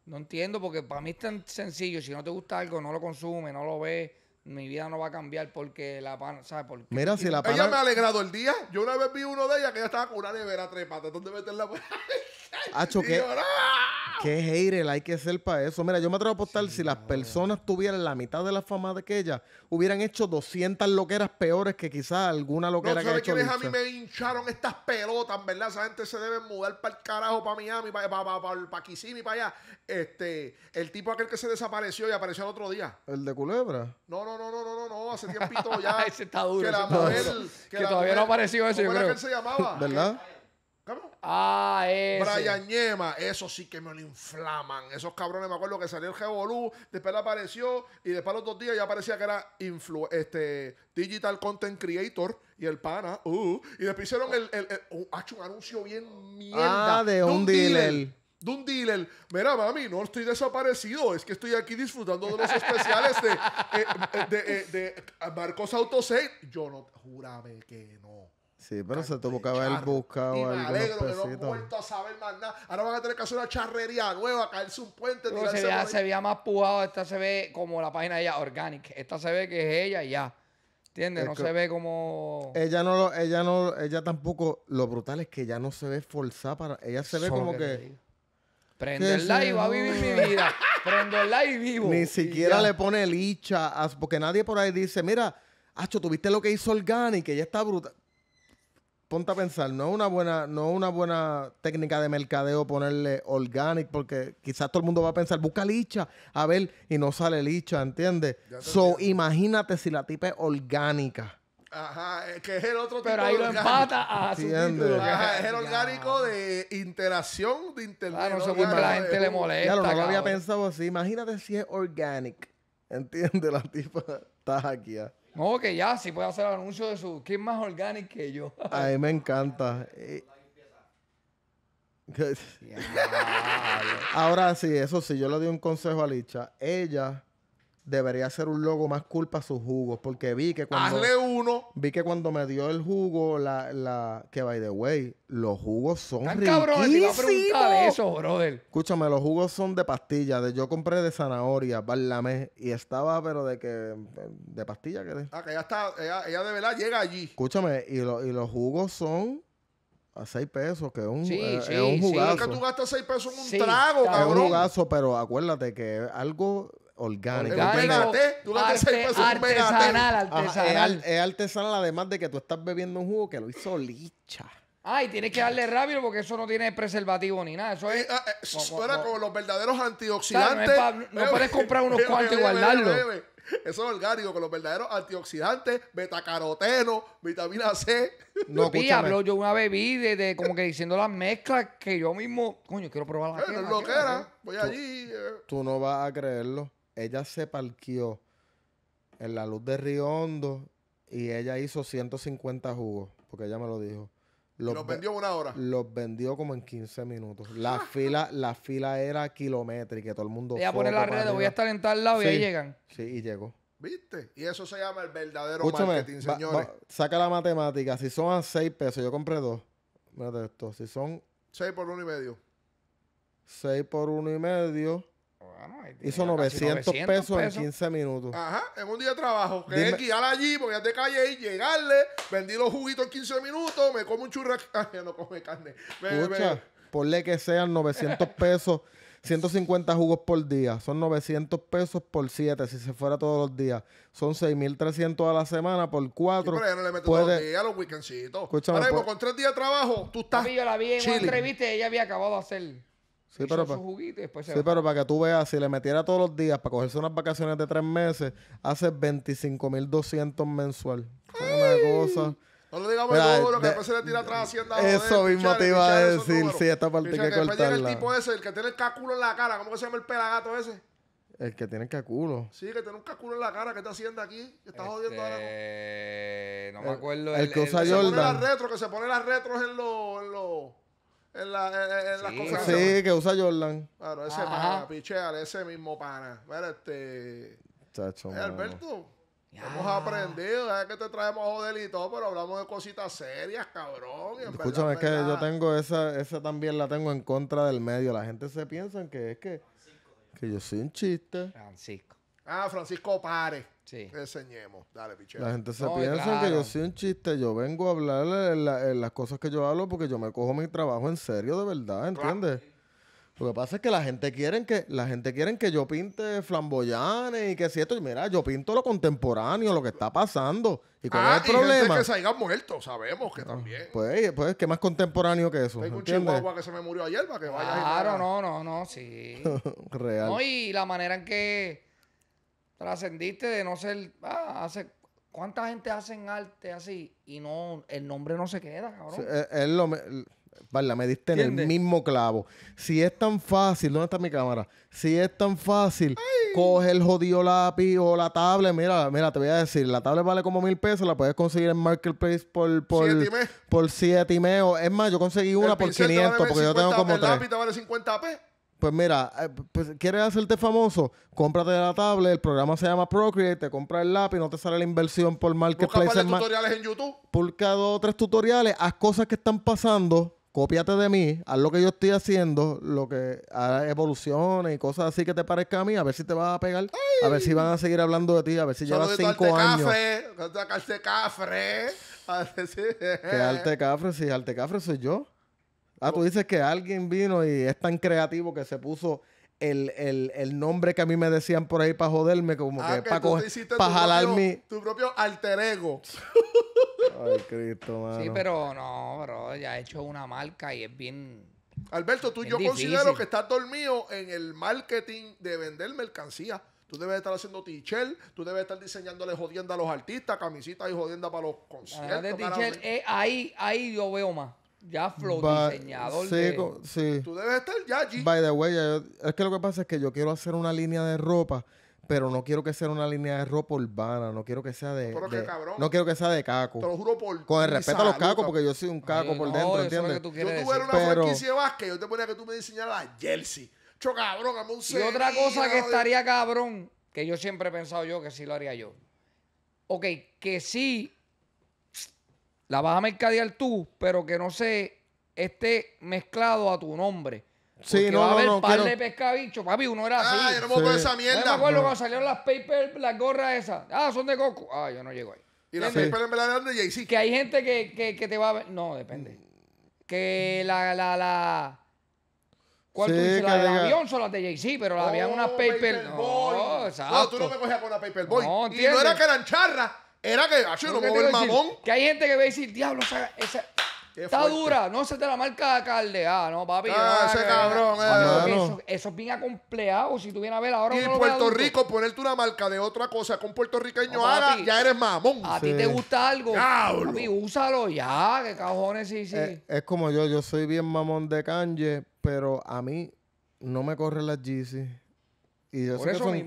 No entiendo, porque para mí es tan sencillo. Si no te gusta algo, no lo consumes, no lo ves. Mi vida no va a cambiar porque la pana, ¿sabes? Porque Mira, si la Ella me ha alegrado el día. Yo una vez vi uno de ella que ella estaba con una nevera tres patas. ¿Dónde meterla? ¡Acho (laughs) que... Qué hater hay que ser para eso. Mira, yo me atrevo a apostar si las personas tuvieran la mitad de la fama de aquella hubieran hecho 200 loqueras peores que quizás alguna loquera no, que ha hecho quiénes a mí me hincharon estas pelotas, ¿verdad? Esa gente se debe mudar para el carajo, para Miami, para, para, para, para, para allá. Este, el tipo aquel que se desapareció y apareció el otro día. ¿El de Culebra? No, no, no, no, no, no, no hace tiempito ya. (laughs) ese está duro. Que la mujer... Que, todavía no apareció ese, yo que él se llamaba? ¿Verdad? Ah, ese. Brian Yema, eso sí que me lo inflaman. Esos cabrones, me acuerdo que salió el Gevolú, después apareció y después los dos días ya parecía que era este, Digital Content Creator y el pana. Uh, y después hicieron el, ha hecho un anuncio bien mierda. Ah, de, un, dealer. de un dealer. Mira, mami, no estoy desaparecido, es que estoy aquí disfrutando de los especiales de, eh, eh, eh, Marcos Autosave. Yo no, júrame que no. Sí, pero se tuvo que haber buscado me alegro que no he vuelto a saber más nada. Ahora van a tener que hacer una charrería nueva, caerse un puente, No, se, veía, se más pujado. Esta se ve como la página de ella, Organic. Esta se ve que es ella y ya. ¿Entiendes? No se ve como. Ella no lo, ella no, ella tampoco. Lo brutal es que ya no se ve forzada para. Ella se ve como que. que... Prenderla y va a vivir mi vida. Prenderla y vivo. Ni siquiera le pone licha. Porque nadie por ahí dice, mira, Acho, tuviste lo que hizo Organic, ella está brutal ponte a pensar, no es una buena, no es una buena técnica de mercadeo ponerle organic, porque quizás todo el mundo va a pensar, busca licha, a ver, y no sale licha, ¿entiendes? So, imagínate si la tipa es orgánica. Ajá, que es el otro Pero ahí lo empata a su Ajá, es el orgánico de interacción de internet. Claro, no sé la gente le molesta. Claro, no lo había pensado así. Imagínate si es organic. (laughs) ¿Entiendes? La tipa está aquí. ¿eh? No, que ya, sí puede hacer el anuncio de su. ¿Quién más orgánico que yo? A mí me encanta. (laughs) Ahora sí, eso sí, yo le doy un consejo a Licha. Ella debería ser un logo más cool para sus jugos. Porque vi que cuando. Hazle uno. Vi que cuando me dio el jugo, la, la que by the way, los jugos son. Tan cabrón, te iba a preguntar eso, brother. Escúchame, los jugos son de pastilla. yo compré de zanahoria, barlamé. Y estaba, pero de que. De pastilla, de Ah, que ya está. Ella, ella, de verdad llega allí. Escúchame, y, y los jugos son a 6 pesos, que es un, sí, eh, sí, es un jugazo. Sí. Es que tú gastas 6 pesos en un trago, cabrón. Es un jugazo, pero acuérdate que algo orgánico Es artesanal, es, artesanal. además de que tú estás bebiendo un jugo que lo hizo licha. Ay, tienes que darle rápido porque eso no tiene preservativo ni nada. Eso es. Ah, eh, como los verdaderos antioxidantes. no puedes comprar unos cuantos y guardarlo. Eso es orgánico, con los verdaderos antioxidantes, betacaroteno, vitamina C. No, Sí, habló yo una bebida de, como que diciendo las mezclas que yo mismo, coño, quiero probar la no Voy allí. Eh. Tú no vas a creerlo ella se parqueó en la luz de Río Hondo y ella hizo 150 jugos, porque ella me lo dijo. Los, los vendió una hora. Los vendió como en 15 minutos. La ah. fila, la fila era kilométrica, todo el mundo. Voy a poner la red, voy a estar en tal lado y ahí llegan. Sí, y llegó. ¿Viste? Y eso se llama el verdadero marketing, señores. saca la matemática. Si son a 6 pesos, yo compré dos. Mírate esto. Si son. 6 por 1 y medio. 6 por 1 y medio. Hizo 900, pesos, en 15 minutos. Ajá, en un día de trabajo. Que guiar allí, porque ya te calle y llegarle, vendí los juguitos en 15 minutos, me como un churrasco. (laughs) no come carne. escucha, por Ponle que sean 900 (laughs) pesos, 150 jugos por día. Son 900 pesos por 7, si se fuera todos los días. Son 6.300 a la semana por 4. puede... los días, Ahora pues con 3 días de trabajo, tú estás. yo la entrevista ella había acabado de hacer Sí, pero, para, para que tú veas, si le metiera todos los días para cogerse unas vacaciones de tres meses, hace 25.200 mensual. Una No lo digamos que después se le tira atrás haciendo Eso mismo te iba a decir, sí, esta parte que, que cortarla. el tipo ese, el que tiene el caculo en la cara, ¿cómo que se llama el pelagato ese? El que tiene el caculo. Sí, que tiene un caculo en la cara, ¿qué está haciendo aquí? que está jodiendo ahora? Este, no me acuerdo. El, que el, Que se pone las que se pone las retros en los en, la, en, en sí. las Sí, que usa Jordan. Claro, ese pichear, ese mismo pana. Pero este. Chacho, Alberto. Hemos aprendido, es que te traemos joder y todo, pero hablamos de cositas serias, cabrón. Escúchame, es que yo tengo esa, esa también la tengo en contra del medio. La gente se piensa que es que, que yo soy un chiste. Francisco. Ah, Francisco Pare. Sí. Enseñemos. Dale, pichero. La gente se piensa que yo soy un chiste. Yo vengo a hablar en las cosas que yo hablo porque yo me cojo mi trabajo en serio, de verdad, ¿entiendes? Lo que pasa es que la gente quiere que la gente quieren que yo pinte flamboyanes y que si esto, mira, yo pinto lo contemporáneo, lo que está pasando. ¿Y cuál es ah, el y Gente que se muerto, sabemos que ah, también. Pues, eh, pues, qué más contemporáneo que eso. Tengo un que se me murió ayer para que vaya Claro, no, no, no, sí. (laughs) Real. No, y la manera en que trascendiste de no ser, ah, hace, ¿cuánta gente hacen arte así y no, el nombre no se queda, cabrón? Eh, lo, vale, me diste en el mismo clavo. Si es tan fácil, ¿dónde está mi cámara? Si es tan fácil, coge el jodido lápiz o la tablet, mira, mira, te voy a decir, la tablet vale como mil pesos, la puedes conseguir en Marketplace por, por, siete y por siete y medio. Es más, yo conseguí una por 500 porque yo tengo como tres. lápiz te vale 50 pesos pues mira, eh, pues quieres hacerte famoso, cómprate la tablet, el programa se llama Procreate, te compra el lápiz, no te sale la inversión por marketplace. Busca en tutoriales en YouTube. Busca dos o tres tutoriales, haz cosas que están pasando, cópiate de mí, haz lo que yo estoy haciendo, lo que evolucione y cosas así que te parezca a mí, a ver si te vas a pegar, a ver si van a seguir hablando de ti, a ver si llevas cinco años. Cafre, sacarte cafre. ¿Qué alte Que arte cafre, sí, alte cafre soy yo. Ah, tú dices que alguien vino y es tan creativo que se puso el, nombre que a mí me decían por ahí para joderme, como ah, que, para, jalar mi... Tu propio alter ego. Ay, Cristo, mano. Sí, pero no, bro, ya he hecho una marca y es bien... Alberto, tú yo considero que estás dormido en el marketing de vender mercancía. Tú debes estar haciendo t tú debes estar diseñándole jodiendo a los artistas, camisitas y jodienda para los conciertos. ahí, ahí yo veo más ya flow diseñado diseñador Tú debes estar ya allí. By the way, es que lo que pasa es que yo quiero hacer una línea de ropa, pero no quiero que sea una línea de ropa urbana, no quiero que sea de... no quiero que sea de caco. Te lo juro por Con el respeto a los cacos, porque yo soy un caco por dentro, ¿entiendes? Yo tuve una franquicia de Vázquez, yo te ponía que tú me diseñaras la jersey. Cho cabrón, a un Y otra cosa que estaría cabrón, que yo siempre he pensado yo que sí lo haría yo. Ok, que sí la vas a mercadear tú, pero que no se esté mezclado a tu nombre. Porque sí, no, va a haber un par de pescabichos. Papi, uno era ah, así. Ah, yo no me acuerdo esa mierda. Yo me acuerdo cuando salieron las paper, las gorras esas. Ah, son de coco. Ah, yo no llego ahí. Y las papers paper en verdad eran de Jay-Z. Que hay gente que, que, que, te va a ver. No, depende. Que la, la, la. ¿Cuál tú dices? ¿La avión son las de Jay-Z? Pero la habían unas oh, paper. paper no, exacto. no, tú no me cogías con una paperboy. No, y no era carancharra era que, ah, no puedo mamón. Que hay gente que va a decir, diablo, esa, está dura, no se te la marca Calde. Ah, no, papi. Ah, no, ese cabrón, eh, eso, eso, es bien acompleado. Si tú vienes a ver ahora. Y en Puerto Rico, ponerte una marca de otra cosa con puertorriqueño no, ahora, ya eres mamón. A ti te gusta algo. Diablo. Papi, úsalo ya, que cajones, sí, sí. Eh, es, como yo, yo soy bien mamón de canje, pero a mí no me corren las GC. Y yo sé que son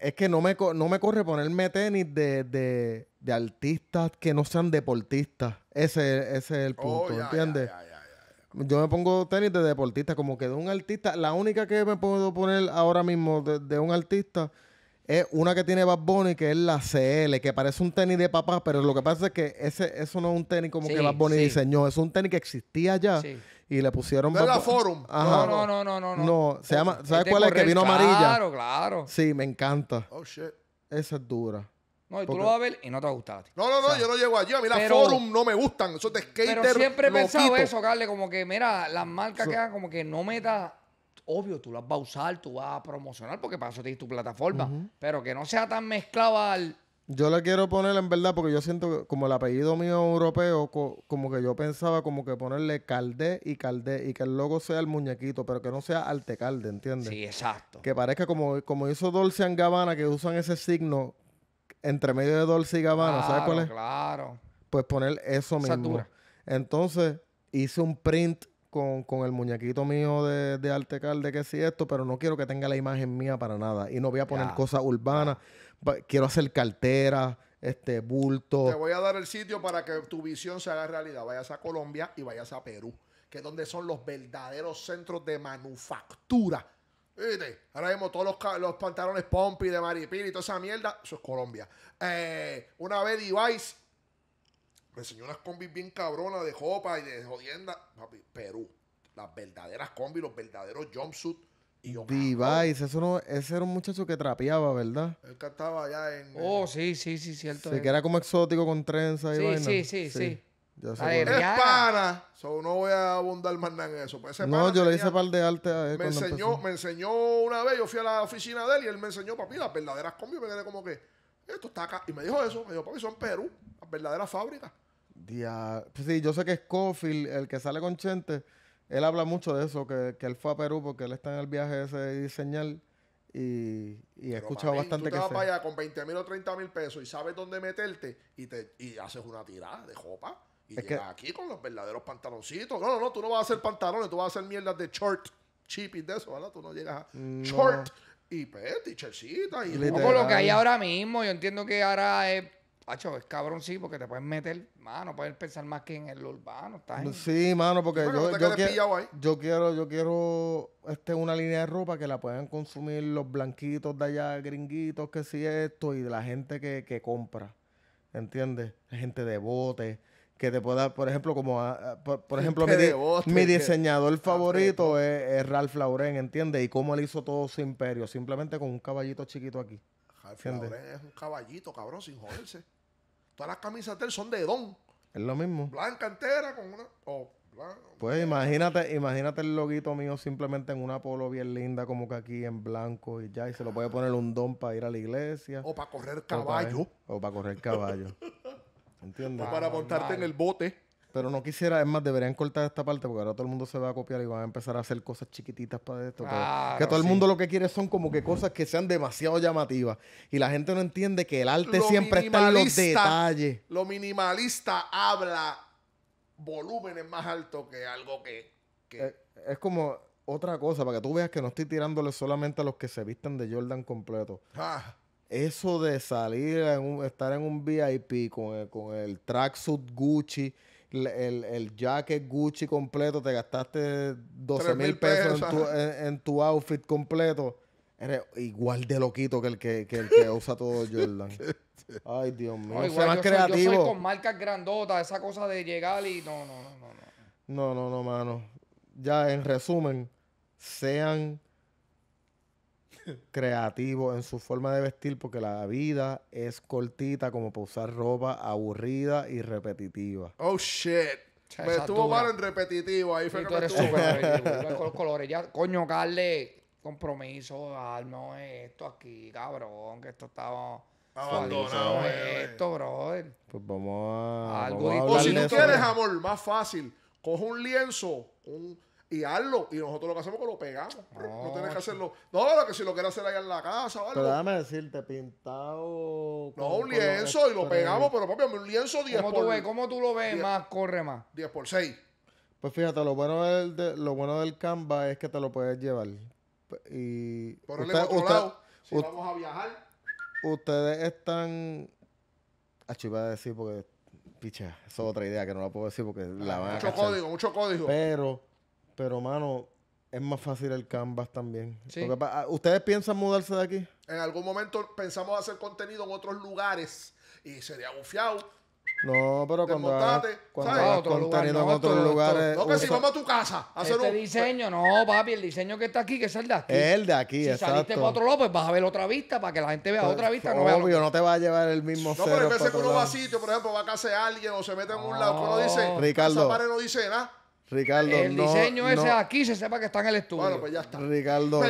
es que no me, no me corre ponerme tenis de, artistas que no sean deportistas. Ese, ese es el oh, punto, ¿entiendes? yo me pongo tenis de deportistas como que de un artista. La única que me puedo poner ahora mismo de, un artista es una que tiene Bad Bunny, que es la CL, que parece un tenis de papá, pero lo que pasa es que ese, eso no es un tenis como que Bad Bunny diseñó, es un tenis que existía ya. Sí y le pusieron. ¿De la Forum? Ajá, no, no, no, no, no. No, se llama. ¿Sabes cuál es? Que vino amarilla. Claro, claro. Sí, me encanta. Oh shit. Esa es dura. No, y tú lo vas a ver y no te va a gustar ti. No, no, no, yo no llego allí. A mí las forum no me gustan. Eso de skater. Pero siempre he pensado eso, Carle, como que, mira, las marcas que hagan como que no meta Obvio, tú las vas a usar, tú vas a promocionar, porque para eso tienes tu plataforma. Pero que no sea tan mezclado al yo le quiero poner en verdad, porque yo siento que como el apellido mío europeo, como que yo pensaba como que ponerle Calde y Calde y que el logo sea el muñequito, pero que no sea calde, ¿entiendes? Sí, exacto. Que parezca como, como hizo Dolce Gabbana, que usan ese signo entre medio de Dolce y Gabbana, ¿sabes cuál es? Claro. Pues poner eso mismo. Entonces hice un print con, el muñequito mío de, de que si sí esto, pero no quiero que tenga la imagen mía para nada. Y no voy a poner cosas urbanas. Quiero hacer carteras, este, bulto. Te voy a dar el sitio para que tu visión se haga realidad. Vayas a Colombia y vayas a Perú, que es donde son los verdaderos centros de manufactura. Ahora mismo todos los, pantalones Pompi de maripil y toda esa mierda, eso es Colombia. Eh, una vez Device me enseñó unas combis bien cabronas de jopa y de jodienda. Papi, Perú. Las verdaderas combis, los verdaderos jumpsuits. Y yo, ese era un muchacho que trapeaba, ¿verdad? Él cantaba allá en. Oh, sí, sí, sí, cierto. Sí, que era como exótico con trenza y sí, vaina. Sí, sí, sí. sí. Ya es pana. So, no voy a abundar más nada en eso. Pues no, yo le hice par de arte a él. Me enseñó, me enseñó una vez, yo fui a la oficina de él y él me enseñó, papi, las verdaderas combis. Me quedé como que, esto está acá. Y me dijo eso. Me dijo, papi, son Perú, las verdaderas fábricas. Pues sí, yo sé que Scofield, el que sale con Chente, él habla mucho de eso, que, él fue a Perú porque él está en el viaje ese de diseñar y, y he escuchado bastante tú para allá con 20 mil o 30 mil pesos y sabes dónde meterte y, te, haces una tirada de jopa y te llegas aquí con los verdaderos pantaloncitos. No, no, no, tú no vas a hacer pantalones, tú vas a hacer mierdas de short, cheap y de eso, ¿verdad? Tú no llegas a short y pet pues, y chercita y... con lo que hay ahora mismo, yo entiendo que ahora... es. Pacho, es cabrón, sí, porque te pueden meter, mano, pueden pensar más que en el urbano. Sí, mano, porque yo, quiero, yo, quiero, este, una línea de ropa que la puedan consumir los blanquitos de allá, gringuitos, que si esto, y la gente que, que compra, ¿entiendes? Gente de bote, que te pueda, por ejemplo, como, ah, ah, por, ejemplo, mi, mi diseñador favorito es, es, Ralph Lauren, ¿entiendes? Y cómo él hizo todo su imperio, simplemente con un caballito chiquito aquí es un caballito, cabrón, sin joderse. Todas las camisas de son de don. Es lo mismo. Blanca entera con una. pues imagínate, imagínate el loguito mío simplemente en una polo bien linda, como que aquí en blanco y ya, y se lo puede poner un don para ir a la iglesia. O para correr caballo. O para, correr caballo. (laughs) ¿Entiendes? O para montarte en el bote. Pero no quisiera, es más, deberían cortar esta parte porque ahora todo el mundo se va a copiar y van a empezar a hacer cosas chiquititas para esto. que todo el mundo lo que quiere son como que cosas que sean demasiado llamativas. Y la gente no entiende que el arte siempre está en los detalles. Lo minimalista habla volúmenes más altos que algo que. Eh, es, como otra cosa, para que tú veas que no estoy tirándole solamente a los que se visten de Jordan completo. Ah. eso de salir, estar en un VIP con el, con el tracksuit Gucci el, el jacket Gucci completo, te gastaste 12 mil pesos, en, tu, outfit completo. Eres igual de loquito que el que, usa todo (laughs) Jordan. Ay, Dios mío. No, creativo. yo soy con marcas grandotas, esa cosa de llegar y no, no, no. No, no, no, no mano. Ya en resumen, sean creativo en su forma de vestir porque la vida es cortita como para usar ropa aburrida y repetitiva. Oh, shit. Me estuvo mal en repetitivo. Ahí fue súper con (laughs) los colores. Ya, coño, darle compromiso, al no esto aquí, cabrón, que esto estaba... Abandonado, eh, eh. esto, brother. Pues vamos a. vamos a o si tú quieres, amor, más fácil. Coge un lienzo, un y hazlo. Y nosotros lo que hacemos es que lo pegamos. Ah, no, tienes que hacerlo. No, lo que si lo quieres hacer ahí en la casa o algo. Pero déjame decirte, pintado. No, un lienzo y lo pegamos, pero papi, un lienzo 10 ¿Cómo por tú ves, ¿Cómo tú lo ves más? Corre más. 10 por 6. Pues fíjate, lo bueno del, lo bueno del Canva es que te lo puedes llevar. Y. Por otro lado, si vamos a viajar. Ustedes están. Achiva a decir porque. Picha, eso es otra idea que no la puedo decir porque la ah, van a. Mucho código, mucho código. Pero pero, mano, es más fácil el canvas también. Ah, ¿Ustedes piensan mudarse de aquí? En algún momento pensamos hacer contenido en otros lugares y sería bufiado. No, pero cuando hagas, cuando en otros lugares... No, que si vamos a tu casa a hacer este diseño, no, papi, el diseño que está aquí, que es el de aquí. El de aquí, exacto. Si saliste para otro lado, pues vas a ver otra vista para que la gente vea pues, otra vista. Obvio, no, vea no te va a llevar el mismo No, pero hay veces que uno va a sitio, por ejemplo, va a casa de alguien o se mete en un lado, uno dice... Ricardo. Esa pared no dice nada. Ricardo, El diseño ese aquí se sepa que está en el estudio. Bueno, pues ya está. Ricardo,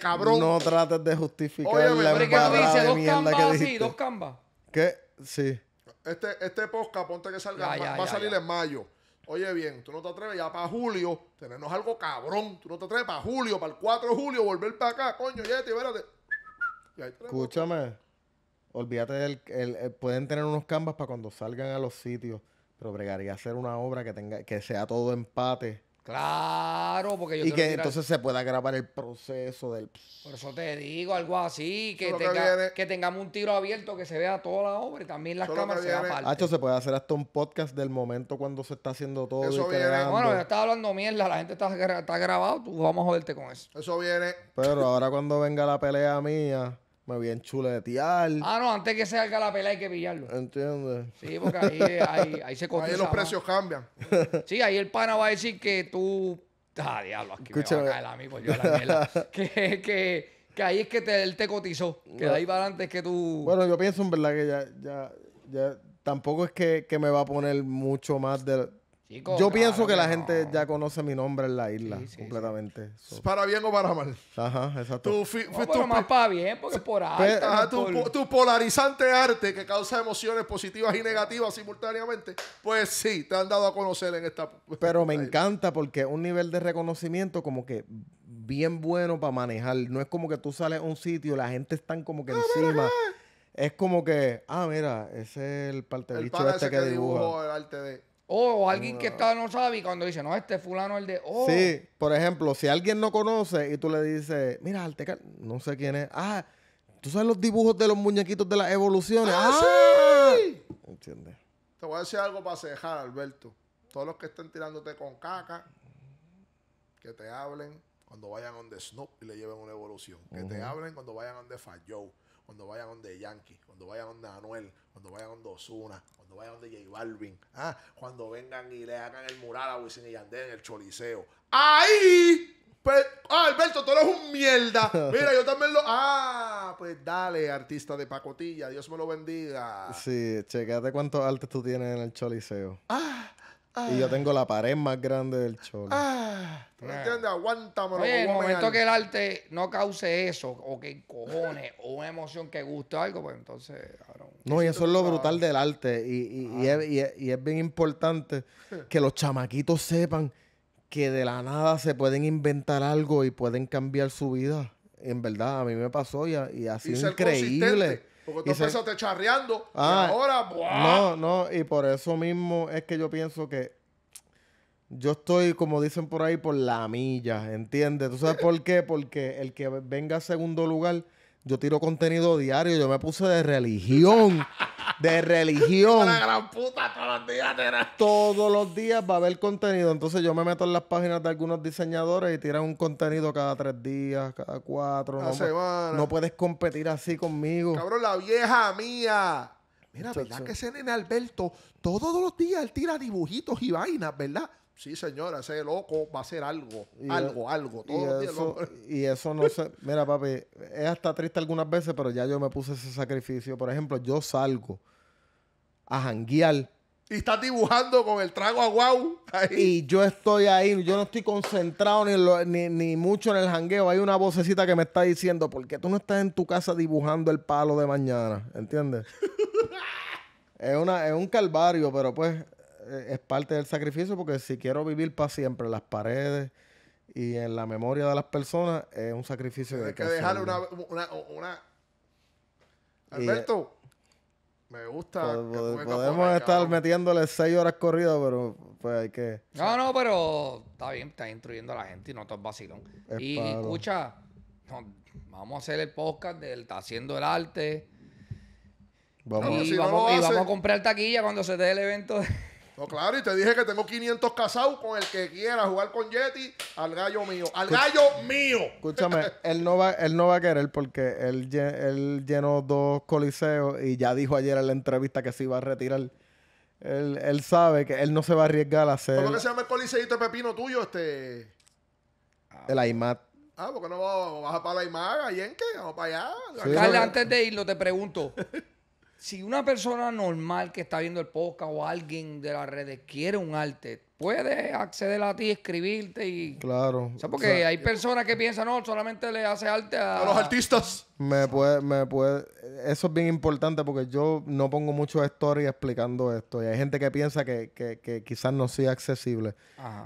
cabrón. No trates de justificar la Dos cambas así, dos cambas. ¿Qué? Sí. Este, este ponte que salga, va a salir en mayo. Oye, bien, tú no te atreves ya para julio, tenernos algo cabrón. Tú no te atreves para julio, para el 4 de julio, volver para acá, coño, Yeti, este, espérate. Este, Escúchame. Olvídate del... Eh, pueden tener unos cambas para cuando salgan a los sitios. Pero y hacer una obra que tenga, que sea todo empate. Claro, porque yo Y que entonces se pueda grabar el proceso del. Por eso te digo, algo así, que, que, tengamos un tiro abierto, que se vea toda la obra y también las cámaras se se puede hacer hasta un podcast del momento cuando se está haciendo todo. Eso viene... Bueno, ya está hablando mierda, la gente está, está grabado, tú vamos a joderte con eso. Eso viene. Pero ahora cuando venga la pelea mía me chula de enchuletear. Ah, no, antes que salga la pelea hay que pillarlo. entiende Sí, porque ahí, se cotiza. (laughs) Ahí los precios cambian. Sí, ahí el pana va a decir que tú. Ah, diablo, aquí Escúchame. me va a caer mí yo la mela. (laughs) que, que, ahí es que te, él te cotizó. Que ahí va antes que tú. Bueno, yo pienso en verdad que ya, ya, ya tampoco es que, que me va a poner mucho más de yo pienso que la gente ya conoce mi nombre en la isla completamente. Para bien o para mal. Ajá, exacto. Tu, más para bien, porque por pues, arte. tu, polarizante arte que causa emociones positivas y negativas simultáneamente, pues sí, te han dado a conocer en esta. (laughs) Pero me encanta porque un nivel de reconocimiento como que bien bueno para manejar. No es como que tú sales a un sitio y la gente están como que ah, encima. Es como que, ah, mira, ese es el parte El este que que dibujó el arte de o alguien que está, no sabe y cuando dice, no, este fulano el de... Sí, por ejemplo, si alguien no conoce y tú le dices, mira, no sé quién es. Ah, ¿tú sabes los dibujos de los muñequitos de las evoluciones? Ah, ¡Ah, sí! ¿Entiendes? Te voy a decir algo para cejar, Alberto. Todos los que estén tirándote con caca, que te hablen cuando vayan donde Snoop y le lleven una evolución. Que te hablen cuando vayan donde falló cuando vayan donde Yankee, cuando vayan donde Anuel, cuando vayan donde Osuna, cuando vayan donde J Balvin, ¿ah? cuando vengan y le hagan el mural a Wisin y Yandel en el Choliseo. ¡Ahí! Pues, ah, Alberto, tú eres un mierda. (laughs) Mira, yo también lo. Ah, pues dale, artista de pacotilla. Dios me lo bendiga. Sí, checate cuántos artes tú tienes en el Choliseo. Ah, y yo ah. tengo la pared más grande del cholo. Ah. entiendes? aguántamelo en el momento que el arte no cause eso, o que cojones, o una emoción que guste algo, pues entonces... No, y eso es lo ah. brutal del arte. Y, es, bien importante que los chamaquitos sepan que de la nada se pueden inventar algo y pueden cambiar su vida. En verdad, a mí me pasó y y ha sido increíble. Porque tú empezaste charreando ah, ahora, No, no, y por eso mismo es que yo pienso que yo estoy, como dicen por ahí, por la milla, ¿entiendes? ¿Tú sabes por qué? Porque el que venga a segundo lugar, yo tiro contenido diario, yo me puse de religión de religión. (laughs) La gran puta, todos los días Todos los días va a haber contenido. Entonces yo me meto en las páginas de algunos diseñadores y tiran un contenido cada tres días, cada cuatro. no, semana. no puedes competir así conmigo. Cabrón, la vieja mía. Mira, ¿verdad que ese nene Alberto todos los días él tira dibujitos y vainas, ¿verdad? Sí, señora, ese loco va a hacer algo, e- algo, algo. Todos los eso, y eso no sé. Mira, papi, es hasta triste algunas veces, pero ya yo me puse ese sacrificio. Por ejemplo, yo salgo a janguear. Y estás dibujando con el trago a guau. Y yo estoy ahí, yo no estoy concentrado ni, mucho en el jangueo. Hay una vocecita que me está diciendo, ¿por qué tú no estás en tu casa dibujando el palo de mañana? ¿Entiendes? (laughs) es, un calvario, pero pues eh, es parte del sacrificio porque si quiero vivir para siempre en las paredes y en la memoria de las personas, es un sacrificio. de Hay que dejarle una, una... Alberto. Me gusta. Pues, pues, podemos estar metiéndole seis horas corridas, pero pues hay que. No, no, pero está bien, está instruyendo a la gente y no estás vacilón. y escucha, vamos a hacer el podcast del Está haciendo el arte. Vamos. Y, vamos, y vamos, a comprar taquilla cuando se dé el evento. De... No, claro, y te dije que tengo 500 casados con el que quiera jugar con Yeti al gallo mío. ¡Al gallo mío! Escúchame, (laughs) él no va, él no va a querer porque él, llenó dos coliseos y ya dijo ayer en la entrevista que se iba a retirar. Él, sabe que él no se va a arriesgar a hacer. ¿Cómo que se llama el coliseito pepino tuyo? Este. El AIMAT. Ah, porque no vas a para la IMAG, ¿y en qué? Vamos para allá. antes de irlo, te pregunto. (laughs) si una persona normal que está viendo el podcast o alguien de las redes quiere un arte, puede acceder a ti, escribirte y... Claro. O sea, porque hay personas que piensan, no, solamente le hace arte a... A los artistas. Me puede, me puede, eso es bien importante porque yo no pongo mucho story explicando esto. Y hay gente que piensa que, que, que quizás no sea accesible.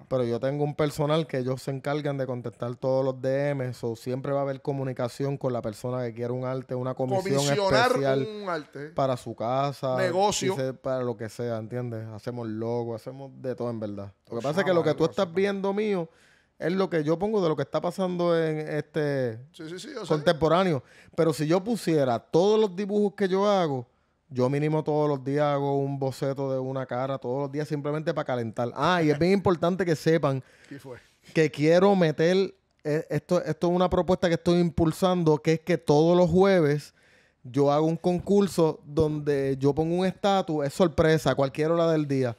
Pero yo tengo un personal que ellos se encargan de contestar todos los DMs. O siempre va a haber comunicación con la persona que quiere un arte, una comisión especial para su casa, negocio, para lo que sea, ¿entiendes? Hacemos logo, hacemos de todo en verdad. Lo que pasa es que lo que tú estás viendo mío es lo que yo pongo de lo que está pasando en este contemporáneo. Pero si yo pusiera todos los dibujos que yo hago, yo mínimo todos los días hago un boceto de una cara, todos los días simplemente para calentar. Ah, y es bien importante que sepan (laughs) que quiero meter, eh, esto, esto es una propuesta que estoy impulsando, que es que todos los jueves yo hago un concurso donde yo pongo un estatus, es sorpresa, a cualquier hora del día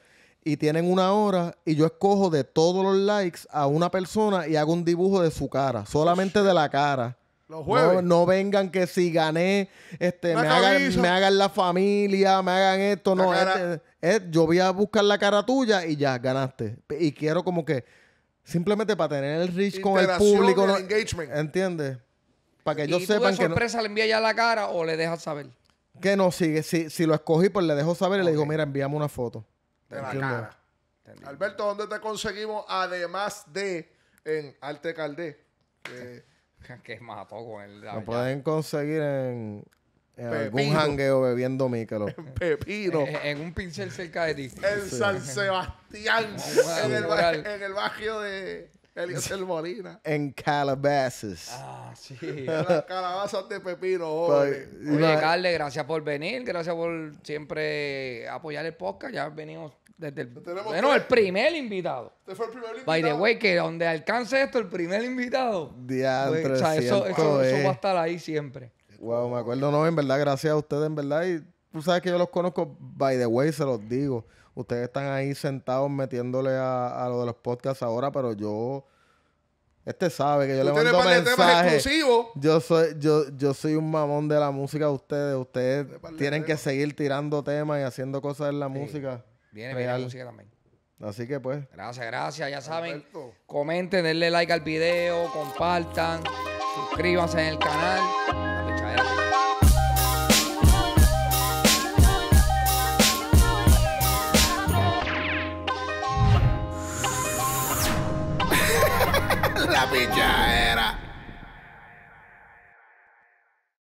y tienen una hora y yo escojo de todos los likes a una persona y hago un dibujo de su cara, solamente de la cara. No, vengan que si gané, este, me hagan, me hagan, la familia, me hagan esto. no, este, yo voy a buscar la cara tuya y ya, ganaste. Y quiero como que, simplemente para tener el reach con el público. entiende ¿Entiendes? Para que yo sepa. sepan que sorpresa le envía ya la cara o le dejas saber? Que no, si, si, lo escogí, pues le dejo saber y le digo, mira, envíame una foto de la cara. Alberto, ¿dónde te conseguimos? Además de en Arte Caldé. Que, más a poco? el. Lo pueden conseguir en, en algún hangueo bebiendo mícalo. En (laughs) Pepino. Eh, en, un pincel cerca de ti. En San Sebastián. en, el, en el barrio de. Elisa el Molina. (laughs) En Calabasas. Ah, sí. (laughs) calabazas de pepino, pues, oye. Oye, gracias por venir. Gracias por siempre apoyar el podcast. Ya venimos desde el, bueno, el primer invitado. Este fue el primer invitado. By the way, que donde alcance esto, el primer invitado. Diablo. Pues, eso, eso, eso, va a estar ahí siempre. Wow, me acuerdo, no, en verdad, gracias a ustedes, en verdad. Y tú sabes que yo los conozco, by the way, se los digo ustedes están ahí sentados metiéndole a, lo de los podcasts ahora, pero yo... Este sabe que yo le mando mensajes. Yo soy, yo, yo soy un mamón de la música de ustedes. Ustedes tienen que seguir tirando temas y haciendo cosas en la música. Viene, viene la música también. Así que pues. Gracias, gracias. Ya saben, comenten, denle like al video, compartan, suscríbanse en el canal. la picha.